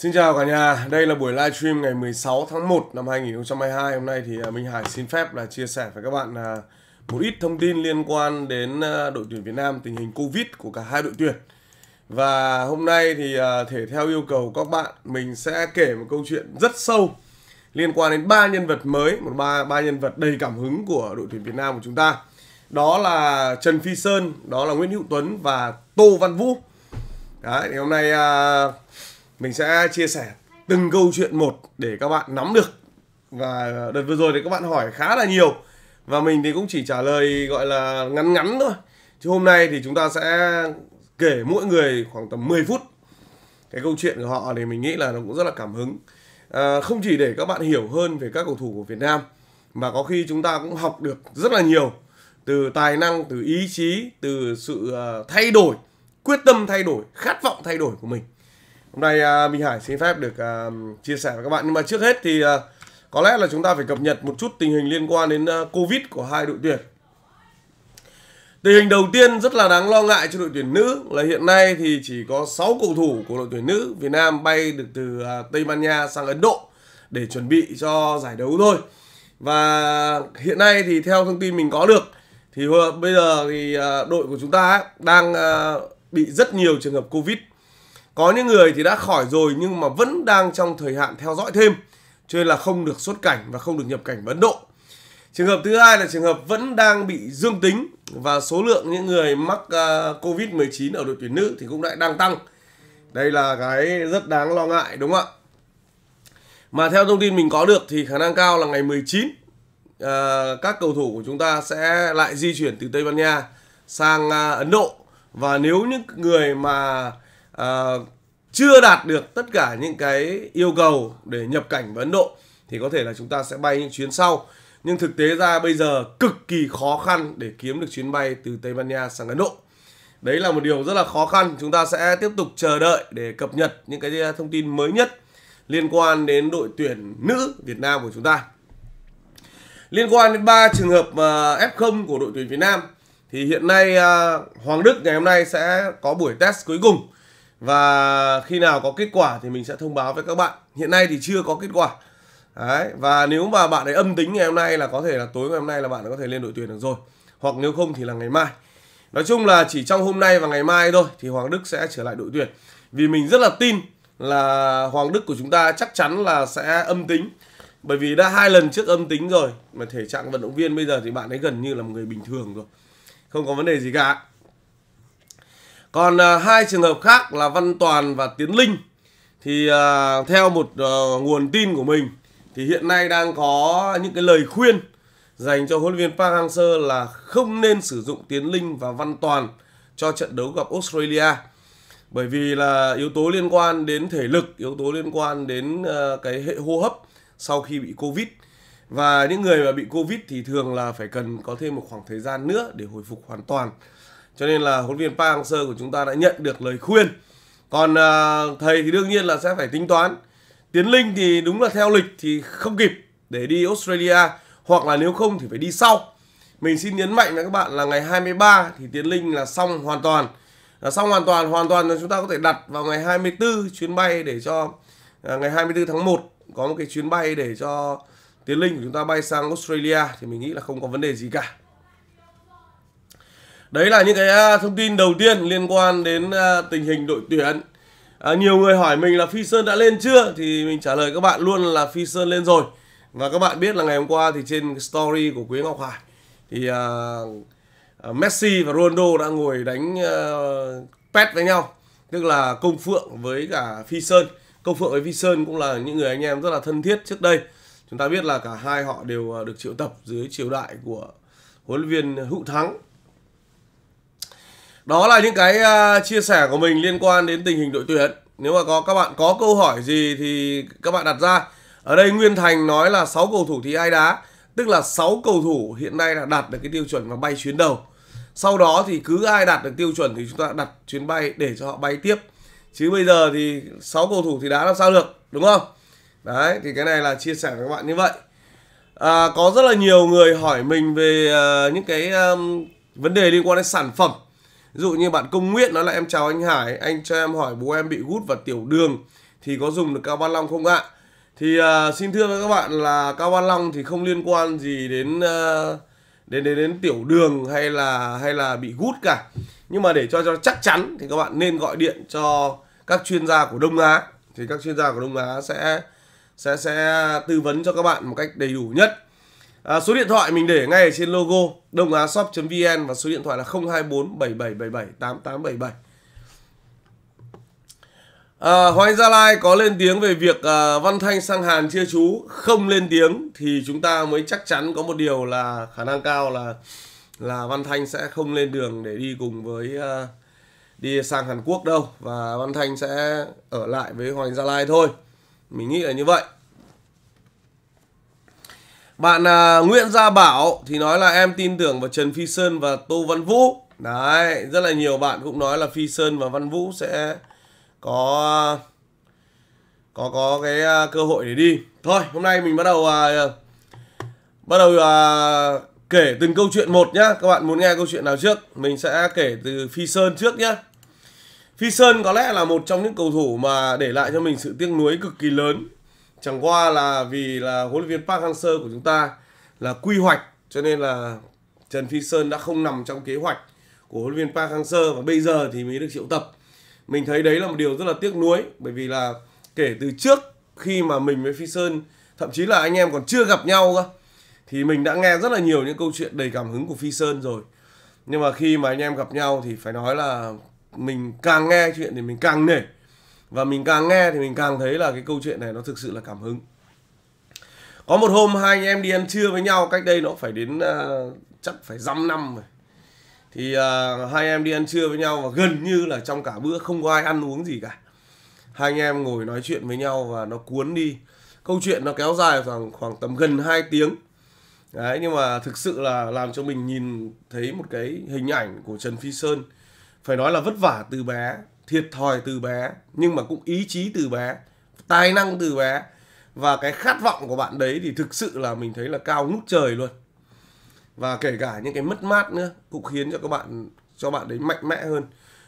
Xin chào cả nhà, đây là buổi livestream ngày 16 tháng 1 năm 2022. Hôm nay thì à, Minh Hải xin phép là chia sẻ với các bạn à, một ít thông tin liên quan đến à, đội tuyển Việt Nam, tình hình Covid của cả hai đội tuyển. Và hôm nay thì thể theo yêu cầu các bạn, mình sẽ kể một câu chuyện rất sâu liên quan đến ba nhân vật mới, một ba ba nhân vật đầy cảm hứng của đội tuyển Việt Nam của chúng ta. Đó là Trần Phi Sơn, đó là Nguyễn Hữu Tuấn và Tô Văn Vũ. Đấy, thì hôm nay uh, mình sẽ chia sẻ từng câu chuyện một để các bạn nắm được và đợt vừa rồi thì các bạn hỏi khá là nhiều và mình thì cũng chỉ trả lời gọi là ngắn ngắn thôi chứ hôm nay thì chúng ta sẽ kể mỗi người khoảng tầm 10 phút cái câu chuyện của họ thì mình nghĩ là nó cũng rất là cảm hứng à, không chỉ để các bạn hiểu hơn về các cầu thủ của Việt Nam mà có khi chúng ta cũng học được rất là nhiều từ tài năng từ ý chí từ sự à, thay đổi quyết tâm thay đổi khát vọng thay đổi của mình Hôm nay à, Minh Hải xin phép được à, chia sẻ với các bạn. Nhưng mà trước hết thì à, có lẽ là chúng ta phải cập nhật một chút tình hình liên quan đến Covid của hai đội tuyển. Tình hình đầu tiên rất là đáng lo ngại cho đội tuyển nữ là hiện nay thì chỉ có 6 cầu thủ của đội tuyển nữ Việt Nam bay được từ Tây Ban Nha sang Ấn Độ để chuẩn bị cho giải đấu thôi. Và hiện nay thì theo thông tin mình có được thì bây giờ thì đội của chúng ta đang bị rất nhiều trường hợp Covid có những người thì đã khỏi rồi nhưng mà vẫn đang trong thời hạn theo dõi thêm, cho nên là không được xuất cảnh và không được nhập cảnh vào Ấn Độ. Trường hợp thứ hai là trường hợp vẫn đang bị dương tính và số lượng những người mắc à, Covid-19 ở đội tuyển nữ thì cũng lại đang tăng. Đây là cái rất đáng lo ngại đúng không ạ? Mà theo thông tin mình có được thì khả năng cao là ngày 19 à, các cầu thủ của chúng ta sẽ lại di chuyển từ Tây Ban Nha sang à, Ấn Độ và nếu những người mà à, chưa đạt được tất cả những cái yêu cầu để nhập cảnh vào Ấn Độ thì có thể là chúng ta sẽ bay những chuyến sau. Nhưng thực tế ra bây giờ cực kỳ khó khăn để kiếm được chuyến bay từ Tây Ban Nha sang Ấn Độ. Đấy là một điều rất là khó khăn. Chúng ta sẽ tiếp tục chờ đợi để cập nhật những cái ờ, thông tin mới nhất liên quan đến đội tuyển nữ Việt Nam của chúng ta. Liên quan đến ba trường hợp ờ, F0 của đội tuyển Việt Nam thì hiện nay Hoàng Đức ngày hôm nay sẽ có buổi test cuối cùng và khi nào có kết quả thì mình sẽ thông báo với các bạn hiện nay thì chưa có kết quả đấy và nếu mà bạn ấy âm tính ngày hôm nay là có thể là tối ngày hôm nay là bạn có thể lên đội tuyển được rồi hoặc nếu không thì là ngày mai nói chung là chỉ trong hôm nay và ngày mai thôi thì hoàng đức sẽ trở lại đội tuyển vì mình rất là tin là hoàng đức của chúng ta chắc chắn là sẽ âm tính bởi vì đã hai lần trước âm tính rồi mà thể trạng vận động viên bây giờ thì bạn ấy gần như là một người bình thường rồi không có vấn đề gì cả còn uh, hai trường hợp khác là Văn Toàn và Tiến Linh thì uh, theo một uh, nguồn tin của mình thì hiện nay đang có những cái lời khuyên dành cho huấn luyện viên Park Hang-seo là không nên sử dụng Tiến Linh và Văn Toàn cho trận đấu gặp Australia. Bởi vì là yếu tố liên quan đến thể lực, yếu tố liên quan đến uh, cái hệ hô hấp sau khi bị Covid. Và những người mà bị Covid thì thường là phải cần có thêm một khoảng thời gian nữa để hồi phục hoàn toàn cho nên là huấn viên Park Hang Seo của chúng ta đã nhận được lời khuyên còn à, thầy thì đương nhiên là sẽ phải tính toán Tiến Linh thì đúng là theo lịch thì không kịp để đi Australia hoặc là nếu không thì phải đi sau mình xin nhấn mạnh với các bạn là ngày 23 thì Tiến Linh là xong hoàn toàn là xong hoàn toàn hoàn toàn là chúng ta có thể đặt vào ngày 24 chuyến bay để cho à, ngày 24 tháng 1 có một cái chuyến bay để cho Tiến Linh của chúng ta bay sang Australia thì mình nghĩ là không có vấn đề gì cả đấy là những cái à, thông tin đầu tiên liên quan đến à, tình hình đội tuyển à, nhiều người hỏi mình là phi sơn đã lên chưa thì mình trả lời các bạn luôn là phi sơn lên rồi và các bạn biết là ngày hôm qua thì trên story của quý ngọc hải thì à, à, messi và ronaldo đã ngồi đánh uh, pet với nhau tức là công phượng với cả phi sơn công phượng với phi sơn cũng là những người anh em rất là thân thiết trước đây chúng ta biết là cả hai họ đều được triệu tập dưới triều đại của huấn luyện viên hữu thắng đó là những cái à, chia sẻ của mình liên quan đến tình hình đội tuyển nếu mà có các bạn có câu hỏi gì thì các bạn đặt ra ở đây Nguyên Thành nói là 6 cầu thủ thì ai đá tức là 6 cầu thủ hiện nay là đạt được cái tiêu chuẩn và bay chuyến đầu sau đó thì cứ ai đạt được tiêu chuẩn thì chúng ta đặt chuyến bay để cho họ bay tiếp chứ bây giờ thì 6 cầu thủ thì đá làm sao được đúng không đấy thì cái này là chia sẻ với các bạn như vậy à, có rất là nhiều người hỏi mình về uh, những cái um, vấn đề liên quan đến sản phẩm Ví dụ như bạn Công Nguyễn nói là em chào anh Hải, anh cho em hỏi bố em bị gút và tiểu đường thì có dùng được cao ban long không ạ? Thì uh, xin thưa với các bạn là cao ban long thì không liên quan gì đến uh, đến đến đến tiểu đường hay là hay là bị gút cả. Nhưng mà để cho cho chắc chắn thì các bạn nên gọi điện cho các chuyên gia của Đông Á thì các chuyên gia của Đông Á sẽ sẽ sẽ tư vấn cho các bạn một cách đầy đủ nhất À, số điện thoại mình để ngay ở trên logo Đông Á Shop.vn và số điện thoại là 024 7777 8877. À, Hoàng Gia Lai có lên tiếng về việc à, Văn Thanh sang Hàn chia chú không lên tiếng thì chúng ta mới chắc chắn có một điều là khả năng cao là là Văn Thanh sẽ không lên đường để đi cùng với à, đi sang Hàn Quốc đâu và Văn Thanh sẽ ở lại với Hoàng Gia Lai thôi mình nghĩ là như vậy bạn à, Nguyễn Gia Bảo thì nói là em tin tưởng vào Trần Phi Sơn và Tô Văn Vũ. Đấy, rất là nhiều bạn cũng nói là Phi Sơn và Văn Vũ sẽ có có có cái uh, cơ hội để đi. Thôi, hôm nay mình bắt đầu uh, bắt đầu uh, kể từng câu chuyện một nhá. Các bạn muốn nghe câu chuyện nào trước? Mình sẽ kể từ Phi Sơn trước nhá. Phi Sơn có lẽ là một trong những cầu thủ mà để lại cho mình sự tiếc nuối cực kỳ lớn chẳng qua là vì là huấn luyện viên Park Hang-seo của chúng ta là quy hoạch cho nên là Trần Phi Sơn đã không nằm trong kế hoạch của huấn luyện viên Park Hang-seo và bây giờ thì mới được triệu tập. Mình thấy đấy là một điều rất là tiếc nuối bởi vì là kể từ trước khi mà mình với Phi Sơn thậm chí là anh em còn chưa gặp nhau cơ thì mình đã nghe rất là nhiều những câu chuyện đầy cảm hứng của Phi Sơn rồi. Nhưng mà khi mà anh em gặp nhau thì phải nói là mình càng nghe chuyện thì mình càng nể và mình càng nghe thì mình càng thấy là cái câu chuyện này nó thực sự là cảm hứng có một hôm hai anh em đi ăn trưa với nhau cách đây nó phải đến uh, chắc phải dăm năm rồi thì uh, hai em đi ăn trưa với nhau và gần như là trong cả bữa không có ai ăn uống gì cả hai anh em ngồi nói chuyện với nhau và nó cuốn đi câu chuyện nó kéo dài khoảng khoảng tầm gần 2 tiếng đấy nhưng mà thực sự là làm cho mình nhìn thấy một cái hình ảnh của Trần Phi Sơn phải nói là vất vả từ bé thiệt thòi từ bé nhưng mà cũng ý chí từ bé tài năng từ bé và cái khát vọng của bạn đấy thì thực sự là mình thấy là cao ngút trời luôn và kể cả những cái mất mát nữa cũng khiến cho các bạn cho bạn đấy mạnh mẽ hơn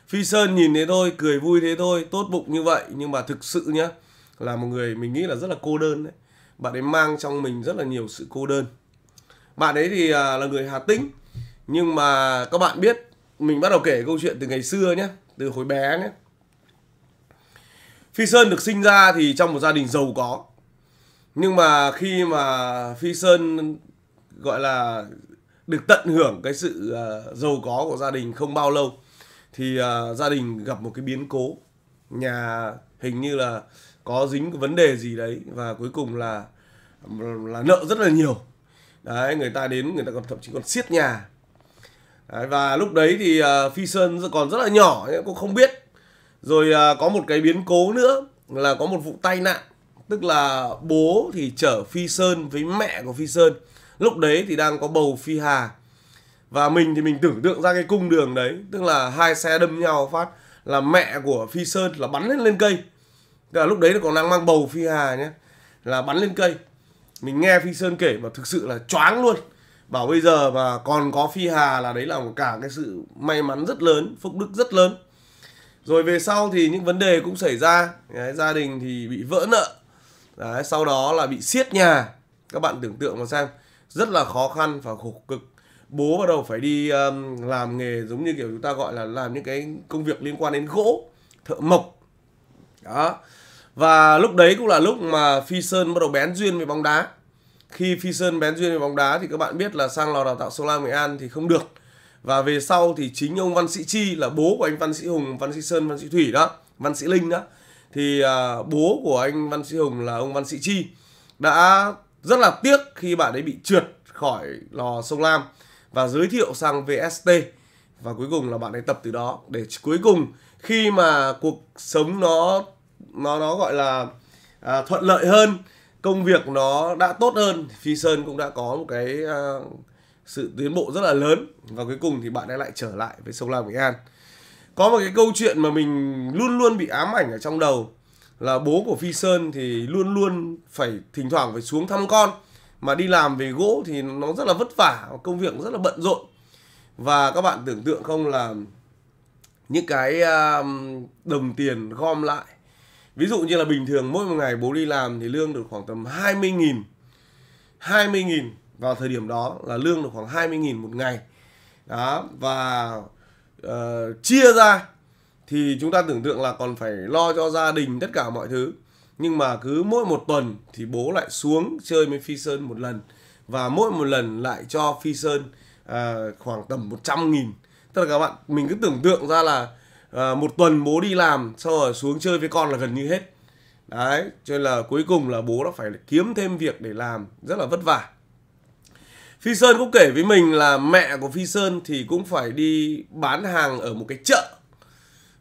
phi sơn nhìn thế thôi cười vui thế thôi tốt bụng như vậy nhưng mà thực sự nhá là một người mình nghĩ là rất là cô đơn đấy bạn ấy mang trong mình rất là nhiều sự cô đơn bạn ấy thì à, là người hà tĩnh nhưng mà các bạn biết mình bắt đầu kể câu chuyện từ ngày xưa nhé từ hồi bé ấy. Phi Sơn được sinh ra thì trong một gia đình giàu có nhưng mà khi mà Phi Sơn gọi là được tận hưởng cái sự uh, giàu có của gia đình không bao lâu thì uh, gia đình gặp một cái biến cố nhà hình như là có dính cái vấn đề gì đấy và cuối cùng là là nợ rất là nhiều đấy người ta đến người ta còn thậm chí còn siết nhà Đấy, và lúc đấy thì uh, Phi Sơn còn rất là nhỏ cũng không biết. Rồi uh, có một cái biến cố nữa là có một vụ tai nạn, tức là bố thì chở Phi Sơn với mẹ của Phi Sơn. Lúc đấy thì đang có bầu Phi Hà. Và mình thì mình tưởng tượng ra cái cung đường đấy, tức là hai xe đâm nhau phát là mẹ của Phi Sơn là bắn lên lên cây. Tức là lúc đấy nó còn đang mang bầu Phi Hà nhé, là bắn lên cây. Mình nghe Phi Sơn kể mà thực sự là choáng luôn, bảo bây giờ mà còn có phi hà là đấy là một cả cái sự may mắn rất lớn phúc đức rất lớn rồi về sau thì những vấn đề cũng xảy ra đấy, gia đình thì bị vỡ nợ đấy, sau đó là bị siết nhà các bạn tưởng tượng mà xem rất là khó khăn và khổ cực bố bắt đầu phải đi um, làm nghề giống như kiểu chúng ta gọi là làm những cái công việc liên quan đến gỗ thợ mộc đó và lúc đấy cũng là lúc mà phi sơn bắt đầu bén duyên với bóng đá khi Phi Sơn bén duyên với bóng đá thì các bạn biết là sang lò đào tạo Sông Lam Nghệ An thì không được. Và về sau thì chính ông Văn Sĩ Chi là bố của anh Văn Sĩ Hùng, Văn Sĩ Sơn, Văn Sĩ Thủy đó, Văn Sĩ Linh đó. Thì à, bố của anh Văn Sĩ Hùng là ông Văn Sĩ Chi đã rất là tiếc khi bạn ấy bị trượt khỏi lò Sông Lam và giới thiệu sang VST và cuối cùng là bạn ấy tập từ đó để cuối cùng khi mà cuộc sống nó nó nó gọi là à, thuận lợi hơn công việc nó đã tốt hơn phi sơn cũng đã có một cái uh, sự tiến bộ rất là lớn và cuối cùng thì bạn ấy lại trở lại với sông lam nghệ an có một cái câu chuyện mà mình luôn luôn bị ám ảnh ở trong đầu là bố của phi sơn thì luôn luôn phải thỉnh thoảng phải xuống thăm con mà đi làm về gỗ thì nó rất là vất vả công việc rất là bận rộn và các bạn tưởng tượng không là những cái ờ, đồng tiền gom lại ví dụ như là bình thường mỗi một ngày bố đi làm thì lương được khoảng tầm 20.000 20.000 vào thời điểm đó là lương được khoảng 20.000 một ngày đó và uh, chia ra thì chúng ta tưởng tượng là còn phải lo cho gia đình tất cả mọi thứ nhưng mà cứ mỗi một tuần thì bố lại xuống chơi với phi sơn một lần và mỗi một lần lại cho phi sơn uh, khoảng tầm 100 nghìn tức là các bạn mình cứ tưởng tượng ra là à, một tuần bố đi làm sau rồi xuống chơi với con là gần như hết đấy cho nên là cuối cùng là bố nó phải kiếm thêm việc để làm rất là vất vả phi sơn cũng kể với mình là mẹ của phi sơn thì cũng phải đi bán hàng ở một cái chợ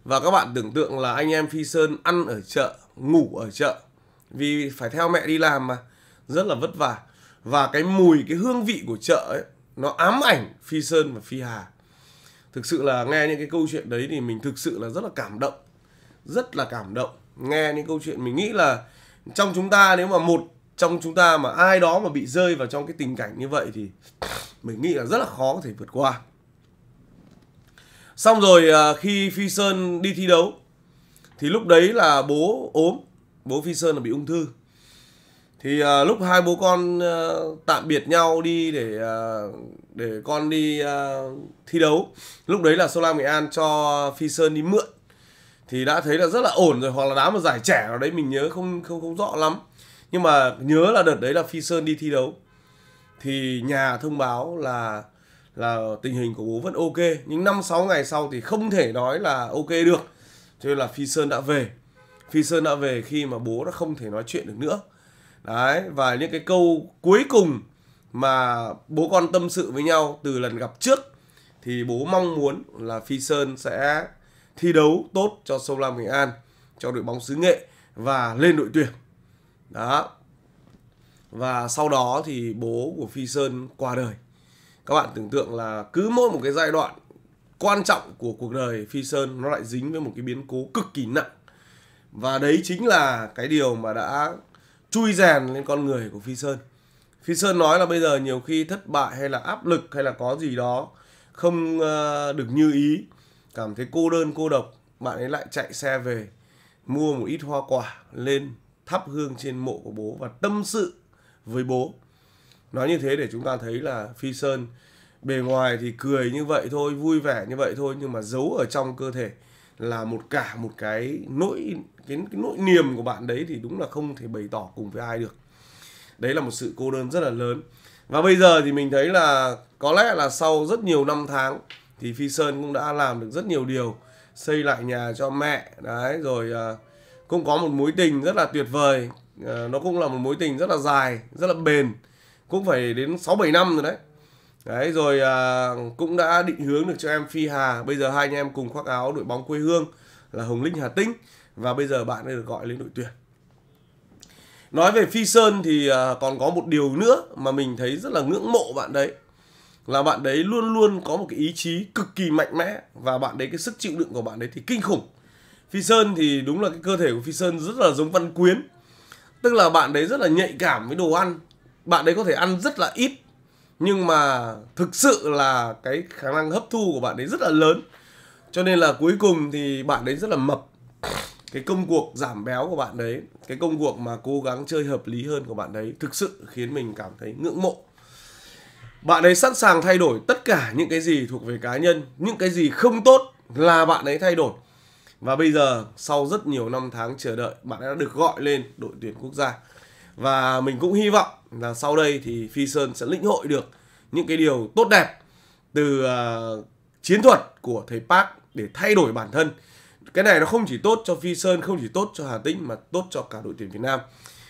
và các bạn tưởng tượng là anh em phi sơn ăn ở chợ ngủ ở chợ vì phải theo mẹ đi làm mà rất là vất vả và cái mùi cái hương vị của chợ ấy nó ám ảnh phi sơn và phi hà thực sự là nghe những cái câu chuyện đấy thì mình thực sự là rất là cảm động rất là cảm động nghe những câu chuyện mình nghĩ là trong chúng ta nếu mà một trong chúng ta mà ai đó mà bị rơi vào trong cái tình cảnh như vậy thì mình nghĩ là rất là khó có thể vượt qua xong rồi à, khi phi sơn đi thi đấu thì lúc đấy là bố ốm bố phi sơn là bị ung thư thì uh, lúc hai bố con uh, tạm biệt nhau đi để uh, để con đi uh, thi đấu lúc đấy là Sô Lam Nghệ An cho Phi Sơn đi mượn thì đã thấy là rất là ổn rồi hoặc là đá một giải trẻ nào đấy mình nhớ không không không rõ lắm nhưng mà nhớ là đợt đấy là Phi Sơn đi thi đấu thì nhà thông báo là là tình hình của bố vẫn ok nhưng năm sáu ngày sau thì không thể nói là ok được cho nên là Phi Sơn đã về Phi Sơn đã về khi mà bố đã không thể nói chuyện được nữa đấy và những cái câu cuối cùng mà bố con tâm sự với nhau từ lần gặp trước thì bố mong muốn là Phi Sơn sẽ thi đấu tốt cho Sông Lam Nghệ An cho đội bóng xứ Nghệ và lên đội tuyển. Đó. Và sau đó thì bố của Phi Sơn qua đời. Các bạn tưởng tượng là cứ mỗi một cái giai đoạn quan trọng của cuộc đời Phi Sơn nó lại dính với một cái biến cố cực kỳ nặng. Và đấy chính là cái điều mà đã chui rèn lên con người của Phi Sơn. Phi Sơn nói là bây giờ nhiều khi thất bại hay là áp lực hay là có gì đó không ờ, được như ý, cảm thấy cô đơn cô độc, bạn ấy lại chạy xe về mua một ít hoa quả lên thắp hương trên mộ của bố và tâm sự với bố. Nói như thế để chúng ta thấy là Phi Sơn bề ngoài thì cười như vậy thôi, vui vẻ như vậy thôi nhưng mà giấu ở trong cơ thể là một cả một cái nỗi cái, cái nỗi niềm của bạn đấy thì đúng là không thể bày tỏ cùng với ai được đấy là một sự cô đơn rất là lớn và bây giờ thì mình thấy là có lẽ là sau rất nhiều năm tháng thì phi sơn cũng đã làm được rất nhiều điều xây lại nhà cho mẹ đấy rồi uh, cũng có một mối tình rất là tuyệt vời uh, nó cũng là một mối tình rất là dài rất là bền cũng phải đến 6 7 năm rồi đấy đấy rồi uh, cũng đã định hướng được cho em phi hà bây giờ hai anh em cùng khoác áo đội bóng quê hương là hồng linh hà tĩnh và bây giờ bạn ấy được gọi lên đội tuyển nói về phi sơn thì à, còn có một điều nữa mà mình thấy rất là ngưỡng mộ bạn đấy là bạn đấy luôn luôn có một cái ý chí cực kỳ mạnh mẽ và bạn đấy cái sức chịu đựng của bạn đấy thì kinh khủng phi sơn thì đúng là cái cơ thể của phi sơn rất là giống văn quyến tức là bạn đấy rất là nhạy cảm với đồ ăn bạn đấy có thể ăn rất là ít nhưng mà thực sự là cái khả năng hấp thu của bạn đấy rất là lớn cho nên là cuối cùng thì bạn đấy rất là mập cái công cuộc giảm béo của bạn đấy cái công cuộc mà cố gắng chơi hợp lý hơn của bạn đấy thực sự khiến mình cảm thấy ngưỡng mộ bạn ấy sẵn sàng thay đổi tất cả những cái gì thuộc về cá nhân những cái gì không tốt là bạn ấy thay đổi và bây giờ sau rất nhiều năm tháng chờ đợi bạn ấy đã được gọi lên đội tuyển quốc gia và mình cũng hy vọng là sau đây thì phi sơn sẽ lĩnh hội được những cái điều tốt đẹp từ uh, chiến thuật của thầy park để thay đổi bản thân cái này nó không chỉ tốt cho Phi Sơn, không chỉ tốt cho Hà Tĩnh mà tốt cho cả đội tuyển Việt Nam.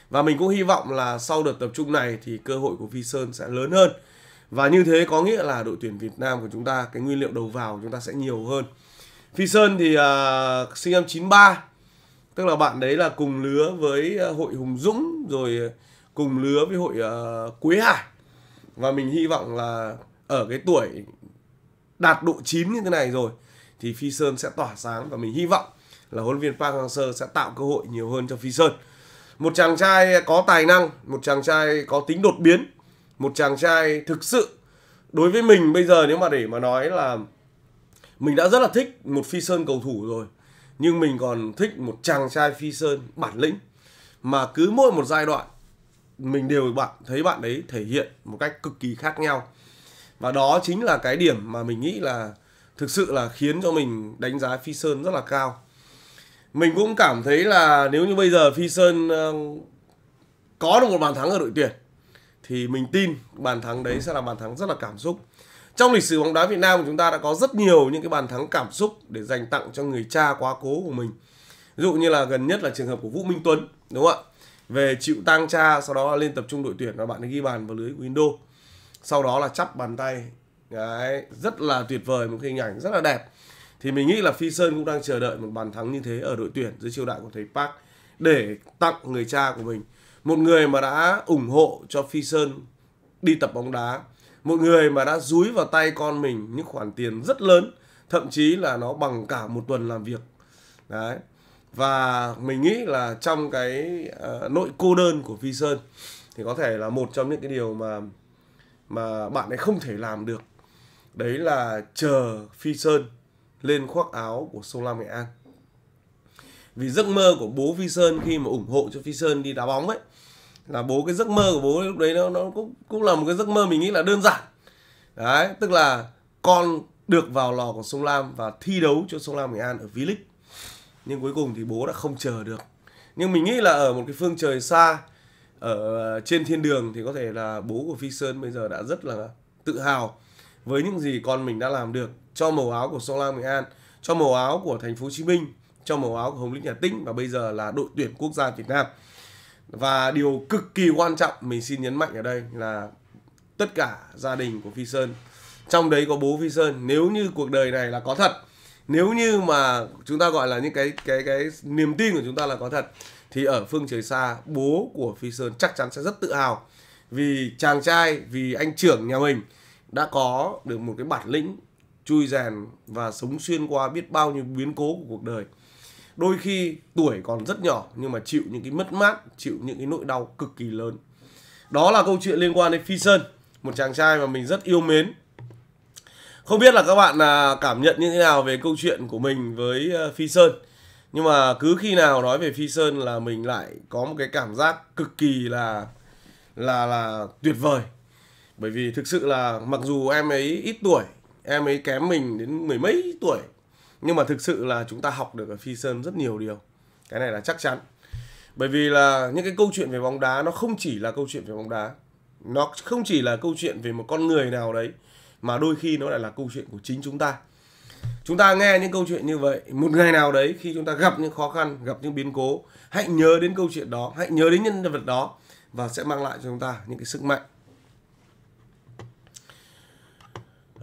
Và mình cũng hy vọng là sau đợt tập trung này thì cơ hội của Phi Sơn sẽ lớn hơn. Và như thế có nghĩa là đội tuyển Việt Nam của chúng ta, cái nguyên liệu đầu vào của chúng ta sẽ nhiều hơn. Phi Sơn thì uh, sinh năm 93, tức là bạn đấy là cùng lứa với à, hội Hùng Dũng rồi à, cùng lứa với hội uh, Quế Hải. Và mình hy vọng là ở cái tuổi đạt độ 9 như thế này rồi thì Phi Sơn sẽ tỏa sáng và mình hy vọng là huấn viên Park Hang-seo sẽ tạo cơ hội nhiều hơn cho Phi Sơn. Một chàng trai có tài năng, một chàng trai có tính đột biến, một chàng trai thực sự đối với mình bây giờ nếu mà để mà nói là mình đã rất là thích một Phi Sơn cầu thủ rồi, nhưng mình còn thích một chàng trai Phi Sơn bản lĩnh mà cứ mỗi một giai đoạn mình đều bạn thấy bạn ấy thể hiện một cách cực kỳ khác nhau. Và đó chính là cái điểm mà mình nghĩ là thực sự là khiến cho mình đánh giá Phi Sơn rất là cao. Mình cũng cảm thấy là nếu như bây giờ Phi Sơn ờ, có được một bàn thắng ở đội tuyển thì mình tin bàn thắng đấy sẽ là bàn thắng rất là cảm xúc. Trong lịch sử bóng đá Việt Nam của chúng ta đã có rất nhiều những cái bàn thắng cảm xúc để dành tặng cho người cha quá cố của mình. Ví dụ như là gần nhất là trường hợp của Vũ Minh Tuấn, đúng không ạ? Về chịu tang cha, sau đó lên tập trung đội tuyển và bạn ấy ghi bàn vào lưới Windows. Sau đó là chắp bàn tay Đấy, rất là tuyệt vời một hình ảnh rất là đẹp. Thì mình nghĩ là Phi Sơn cũng đang chờ đợi một bàn thắng như thế ở đội tuyển dưới chiêu đại của thầy Park để tặng người cha của mình, một người mà đã ủng hộ cho Phi Sơn đi tập bóng đá, một người mà đã dúi vào tay con mình những khoản tiền rất lớn, thậm chí là nó bằng cả một tuần làm việc. Đấy. Và mình nghĩ là trong cái uh, ờ, nội cô đơn của Phi Sơn thì có thể là một trong những cái điều mà mà bạn ấy không thể làm được đấy là chờ Phi Sơn lên khoác áo của Sông Lam Nghệ An. Vì giấc mơ của bố Phi Sơn khi mà ủng hộ cho Phi Sơn đi đá bóng ấy là bố cái giấc mơ của bố lúc đấy nó nó cũng cũng là một cái giấc mơ mình nghĩ là đơn giản. Đấy, tức là con được vào lò của Sông Lam và thi đấu cho Sông Lam Nghệ An ở V-League. Nhưng cuối cùng thì bố đã không chờ được. Nhưng mình nghĩ là ở một cái phương trời xa ở trên thiên đường thì có thể là bố của Phi Sơn bây giờ đã rất là tự hào với những gì con mình đã làm được cho màu áo của Sông Lam Nghệ An, cho màu áo của thành phố Hồ Chí Minh, cho màu áo của Hồng Lĩnh Hà Tĩnh và bây giờ là đội tuyển quốc gia Việt Nam. Và điều cực kỳ quan trọng mình xin nhấn mạnh ở đây là tất cả gia đình của Phi Sơn trong đấy có bố Phi Sơn nếu như cuộc đời này là có thật nếu như mà chúng ta gọi là những cái cái cái niềm tin của chúng ta là có thật thì ở phương trời xa bố của Phi Sơn chắc chắn sẽ rất tự hào vì chàng trai vì anh trưởng nhà mình đã có được một cái bản lĩnh chui rèn và sống xuyên qua biết bao nhiêu biến cố của cuộc đời đôi khi tuổi còn rất nhỏ nhưng mà chịu những cái mất mát chịu những cái nỗi đau cực kỳ lớn đó là câu chuyện liên quan đến phi sơn một chàng trai mà mình rất yêu mến không biết là các bạn à, cảm nhận như thế nào về câu chuyện của mình với ờ, phi sơn nhưng mà cứ khi nào nói về phi sơn là mình lại có một cái cảm giác cực kỳ là là là tuyệt vời bởi vì thực sự là mặc dù em ấy ít tuổi em ấy kém mình đến mười mấy tuổi nhưng mà thực sự là chúng ta học được ở phi sơn rất nhiều điều cái này là chắc chắn bởi vì là những cái câu chuyện về bóng đá nó không chỉ là câu chuyện về bóng đá nó không chỉ là câu chuyện về một con người nào đấy mà đôi khi nó lại là câu chuyện của chính chúng ta chúng ta nghe những câu chuyện như vậy một ngày nào đấy khi chúng ta gặp những khó khăn gặp những biến cố hãy nhớ đến câu chuyện đó hãy nhớ đến nhân vật đó và sẽ mang lại cho chúng ta những cái sức mạnh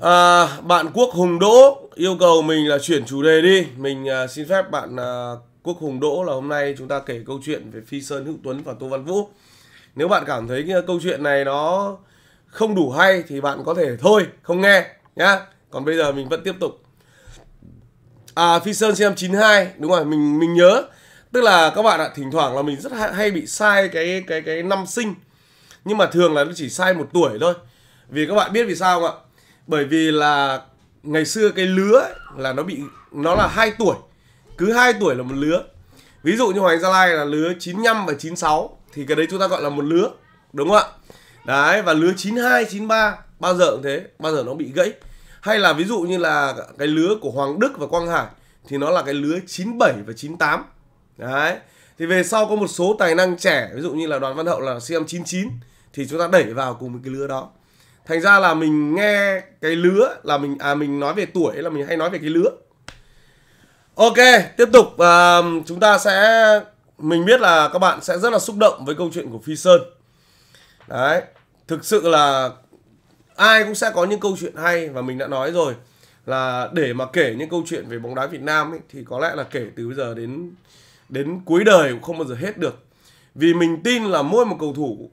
À, bạn Quốc Hùng Đỗ yêu cầu mình là chuyển chủ đề đi. Mình à, xin phép bạn à, Quốc Hùng Đỗ là hôm nay chúng ta kể câu chuyện về Phi Sơn Hữu Tuấn và Tô Văn Vũ. Nếu bạn cảm thấy cái câu chuyện này nó không đủ hay thì bạn có thể thôi không nghe nhá. Còn bây giờ mình vẫn tiếp tục. À Phi Sơn xem 92, đúng rồi, mình mình nhớ. Tức là các bạn ạ, thỉnh thoảng là mình rất hay bị sai cái cái cái năm sinh. Nhưng mà thường là nó chỉ sai một tuổi thôi. Vì các bạn biết vì sao không ạ? bởi vì là ngày xưa cái lứa ấy, là nó bị nó là hai tuổi cứ hai tuổi là một lứa ví dụ như hoàng gia lai là lứa 95 và 96 thì cái đấy chúng ta gọi là một lứa đúng không ạ đấy và lứa 92 93 bao giờ cũng thế bao giờ nó bị gãy hay là ví dụ như là cái lứa của Hoàng Đức và Quang Hải thì nó là cái lứa 97 và 98 đấy thì về sau có một số tài năng trẻ ví dụ như là đoàn văn hậu là cm 99 thì chúng ta đẩy vào cùng một cái lứa đó thành ra là mình nghe cái lứa là mình à mình nói về tuổi là mình hay nói về cái lứa ok tiếp tục à, chúng ta sẽ mình biết là các bạn sẽ rất là xúc động với câu chuyện của phi sơn đấy thực sự là ai cũng sẽ có những câu chuyện hay và mình đã nói rồi là để mà kể những câu chuyện về bóng đá Việt Nam ấy, thì có lẽ là kể từ bây giờ đến đến cuối đời cũng không bao giờ hết được vì mình tin là mỗi một cầu thủ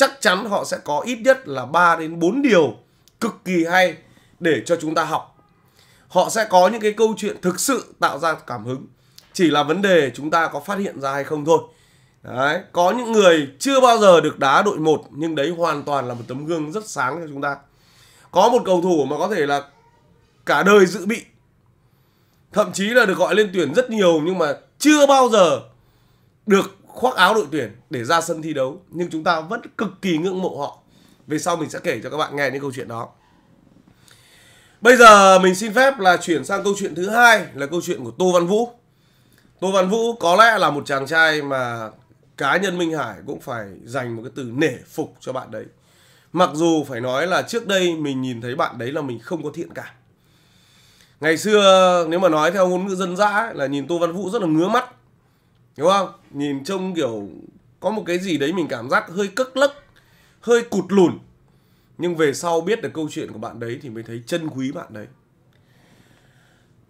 chắc chắn họ sẽ có ít nhất là 3 đến 4 điều cực kỳ hay để cho chúng ta học. Họ sẽ có những cái câu chuyện thực sự tạo ra cảm hứng. Chỉ là vấn đề chúng ta có phát hiện ra hay không thôi. Đấy, có những người chưa bao giờ được đá đội 1 nhưng đấy hoàn toàn là một tấm gương rất sáng cho chúng ta. Có một cầu thủ mà có thể là cả đời dự bị. Thậm chí là được gọi lên tuyển rất nhiều nhưng mà chưa bao giờ được khoác áo đội tuyển để ra sân thi đấu nhưng chúng ta vẫn cực kỳ ngưỡng mộ họ. Về sau mình sẽ kể cho các bạn nghe những câu chuyện đó. Bây giờ mình xin phép là chuyển sang câu chuyện thứ hai là câu chuyện của Tô Văn Vũ. Tô Văn Vũ có lẽ là một chàng trai mà cá nhân Minh Hải cũng phải dành một cái từ nể phục cho bạn đấy. Mặc dù phải nói là trước đây mình nhìn thấy bạn đấy là mình không có thiện cảm. Ngày xưa nếu mà nói theo ngôn ngữ dân dã ấy, là nhìn Tô Văn Vũ rất là ngứa mắt đúng không nhìn trông kiểu có một cái gì đấy mình cảm giác hơi cất lấc hơi cụt lùn nhưng về sau biết được câu chuyện của bạn đấy thì mới thấy chân quý bạn đấy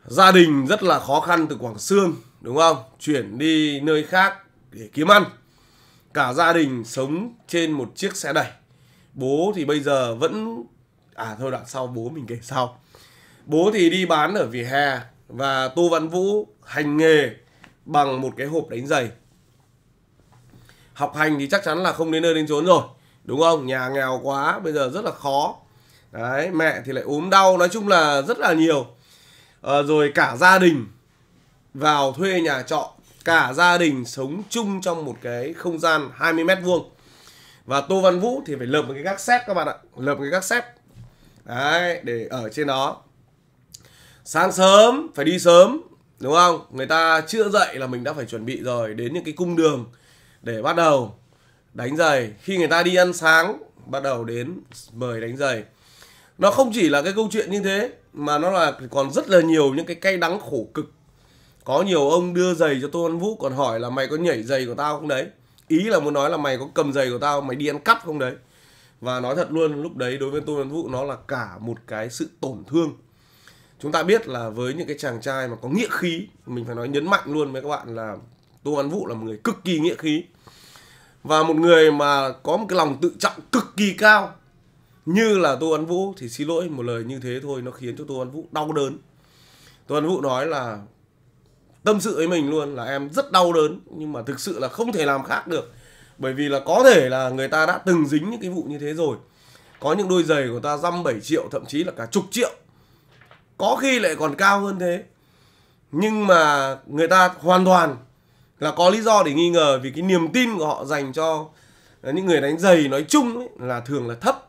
gia đình rất là khó khăn từ quảng sương đúng không chuyển đi nơi khác để kiếm ăn cả gia đình sống trên một chiếc xe đẩy bố thì bây giờ vẫn à thôi đoạn sau bố mình kể sau bố thì đi bán ở vỉa hè và tô văn vũ hành nghề bằng một cái hộp đánh giày học hành thì chắc chắn là không đến nơi đến chốn rồi đúng không nhà nghèo quá bây giờ rất là khó đấy mẹ thì lại ốm đau nói chung là rất là nhiều à, rồi cả gia đình vào thuê nhà trọ cả gia đình sống chung trong một cái không gian 20 mét vuông và Tô Văn Vũ thì phải lợp một cái gác xếp các bạn ạ lợp một cái gác xếp đấy để ở trên đó sáng sớm phải đi sớm đúng không người ta chưa dậy là mình đã phải chuẩn bị rồi đến những cái cung đường để bắt đầu đánh giày khi người ta đi ăn sáng bắt đầu đến mời đánh giày nó không chỉ là cái câu chuyện như thế mà nó là còn rất là nhiều những cái cay đắng khổ cực có nhiều ông đưa giày cho tô văn vũ còn hỏi là mày có nhảy giày của tao không đấy ý là muốn nói là mày có cầm giày của tao mày đi ăn cắp không đấy và nói thật luôn lúc đấy đối với tô văn vũ nó là cả một cái sự tổn thương chúng ta biết là với những cái chàng trai mà có nghĩa khí mình phải nói nhấn mạnh luôn với các bạn là tô văn vũ là một người cực kỳ nghĩa khí và một người mà có một cái lòng tự trọng cực kỳ cao như là tô văn vũ thì xin lỗi một lời như thế thôi nó khiến cho tô văn vũ đau đớn tô văn vũ nói là tâm sự với mình luôn là em rất đau đớn nhưng mà thực sự là không thể làm khác được bởi vì là có thể là người ta đã từng dính những cái vụ như thế rồi có những đôi giày của ta dăm 7 triệu thậm chí là cả chục triệu có khi lại còn cao hơn thế nhưng mà người ta hoàn toàn là có lý do để nghi ngờ vì cái niềm tin của họ dành cho những người đánh giày nói chung ấy, là thường là thấp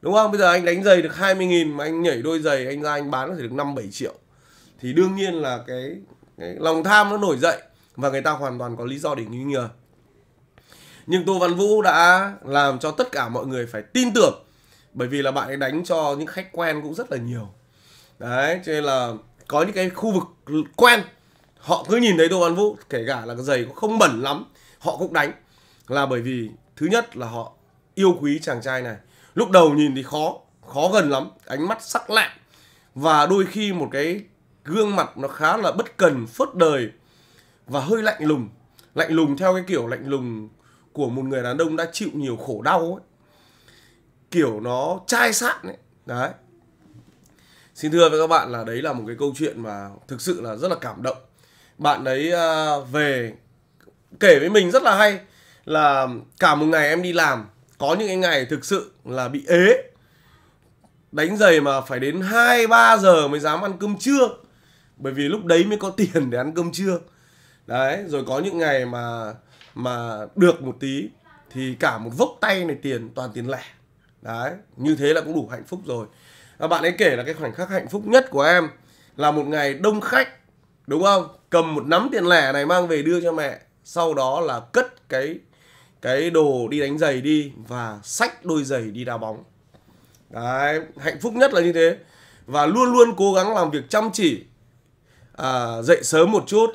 đúng không bây giờ anh đánh giày được 20 nghìn mà anh nhảy đôi giày anh ra anh bán có thể được 5 7 triệu thì đương nhiên là cái, cái lòng tham nó nổi dậy và người ta hoàn toàn có lý do để nghi ngờ nhưng Tô Văn Vũ đã làm cho tất cả mọi người phải tin tưởng bởi vì là bạn ấy đánh cho những khách quen cũng rất là nhiều đấy cho nên là có những cái khu vực quen họ cứ nhìn thấy Tô Văn Vũ kể cả là cái giày cũng không bẩn lắm họ cũng đánh là bởi vì thứ nhất là họ yêu quý chàng trai này lúc đầu nhìn thì khó khó gần lắm ánh mắt sắc lạnh và đôi khi một cái gương mặt nó khá là bất cần phớt đời và hơi lạnh lùng lạnh lùng theo cái kiểu lạnh lùng của một người đàn ông đã chịu nhiều khổ đau ấy kiểu nó chai sạn ấy đấy xin thưa với các bạn là đấy là một cái câu chuyện mà thực sự là rất là cảm động bạn ấy à, về kể với mình rất là hay là cả một ngày em đi làm có những cái ngày thực sự là bị ế đánh giày mà phải đến 2 3 giờ mới dám ăn cơm trưa. Bởi vì lúc đấy mới có tiền để ăn cơm trưa. Đấy, rồi có những ngày mà mà được một tí thì cả một vốc tay này tiền toàn tiền lẻ. Đấy, như thế là cũng đủ hạnh phúc rồi và bạn ấy kể là cái khoảnh khắc hạnh phúc nhất của em là một ngày đông khách đúng không cầm một nắm tiền lẻ này mang về đưa cho mẹ sau đó là cất cái cái đồ đi đánh giày đi và xách đôi giày đi đá bóng Đấy, hạnh phúc nhất là như thế và luôn luôn cố gắng làm việc chăm chỉ à, dậy sớm một chút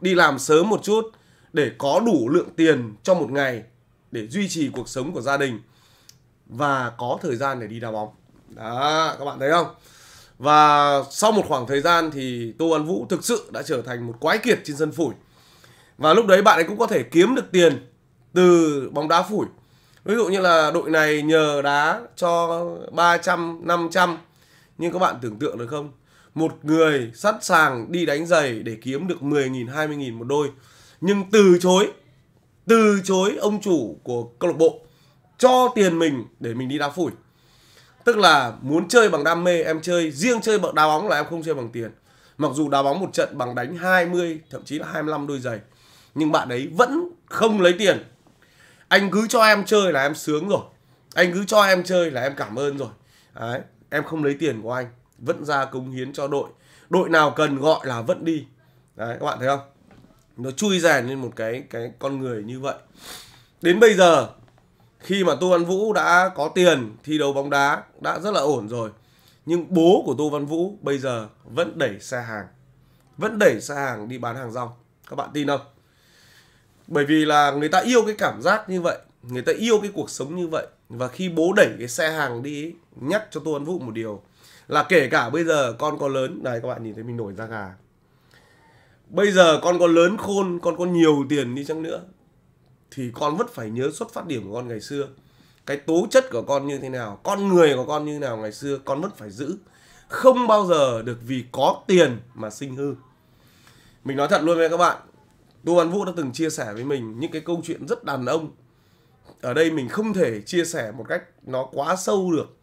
đi làm sớm một chút để có đủ lượng tiền cho một ngày để duy trì cuộc sống của gia đình và có thời gian để đi đá bóng đó các bạn thấy không và sau một khoảng thời gian thì tô văn vũ thực sự đã trở thành một quái kiệt trên sân phủi và lúc đấy bạn ấy cũng có thể kiếm được tiền từ bóng đá phủi ví dụ như là đội này nhờ đá cho 300 500 nhưng các bạn tưởng tượng được không một người sẵn sàng đi đánh giày để kiếm được 10.000 20.000 một đôi nhưng từ chối từ chối ông chủ của câu lạc bộ cho tiền mình để mình đi đá phủi tức là muốn chơi bằng đam mê em chơi riêng chơi bằng đá bóng là em không chơi bằng tiền mặc dù đá bóng một trận bằng đánh 20 thậm chí là 25 đôi giày nhưng bạn ấy vẫn không lấy tiền anh cứ cho em chơi là em sướng rồi anh cứ cho em chơi là em cảm ơn rồi Đấy, em không lấy tiền của anh vẫn ra cống hiến cho đội đội nào cần gọi là vẫn đi Đấy, các bạn thấy không nó chui rèn lên một cái cái con người như vậy đến bây giờ khi mà Tô Văn Vũ đã có tiền thi đấu bóng đá đã rất là ổn rồi nhưng bố của Tô Văn Vũ bây giờ vẫn đẩy xe hàng vẫn đẩy xe hàng đi bán hàng rong các bạn tin không bởi vì là người ta yêu cái cảm giác như vậy người ta yêu cái cuộc sống như vậy và khi bố đẩy cái xe hàng đi nhắc cho Tô Văn Vũ một điều là kể cả bây giờ con có lớn này các bạn nhìn thấy mình nổi da gà bây giờ con có lớn khôn con có nhiều tiền đi chăng nữa thì con vẫn phải nhớ xuất phát điểm của con ngày xưa cái tố chất của con như thế nào con người của con như thế nào ngày xưa con vẫn phải giữ không bao giờ được vì có tiền mà sinh hư mình nói thật luôn với các bạn Tu Văn Vũ đã từng chia sẻ với mình những cái câu chuyện rất đàn ông ở đây mình không thể chia sẻ một cách nó quá sâu được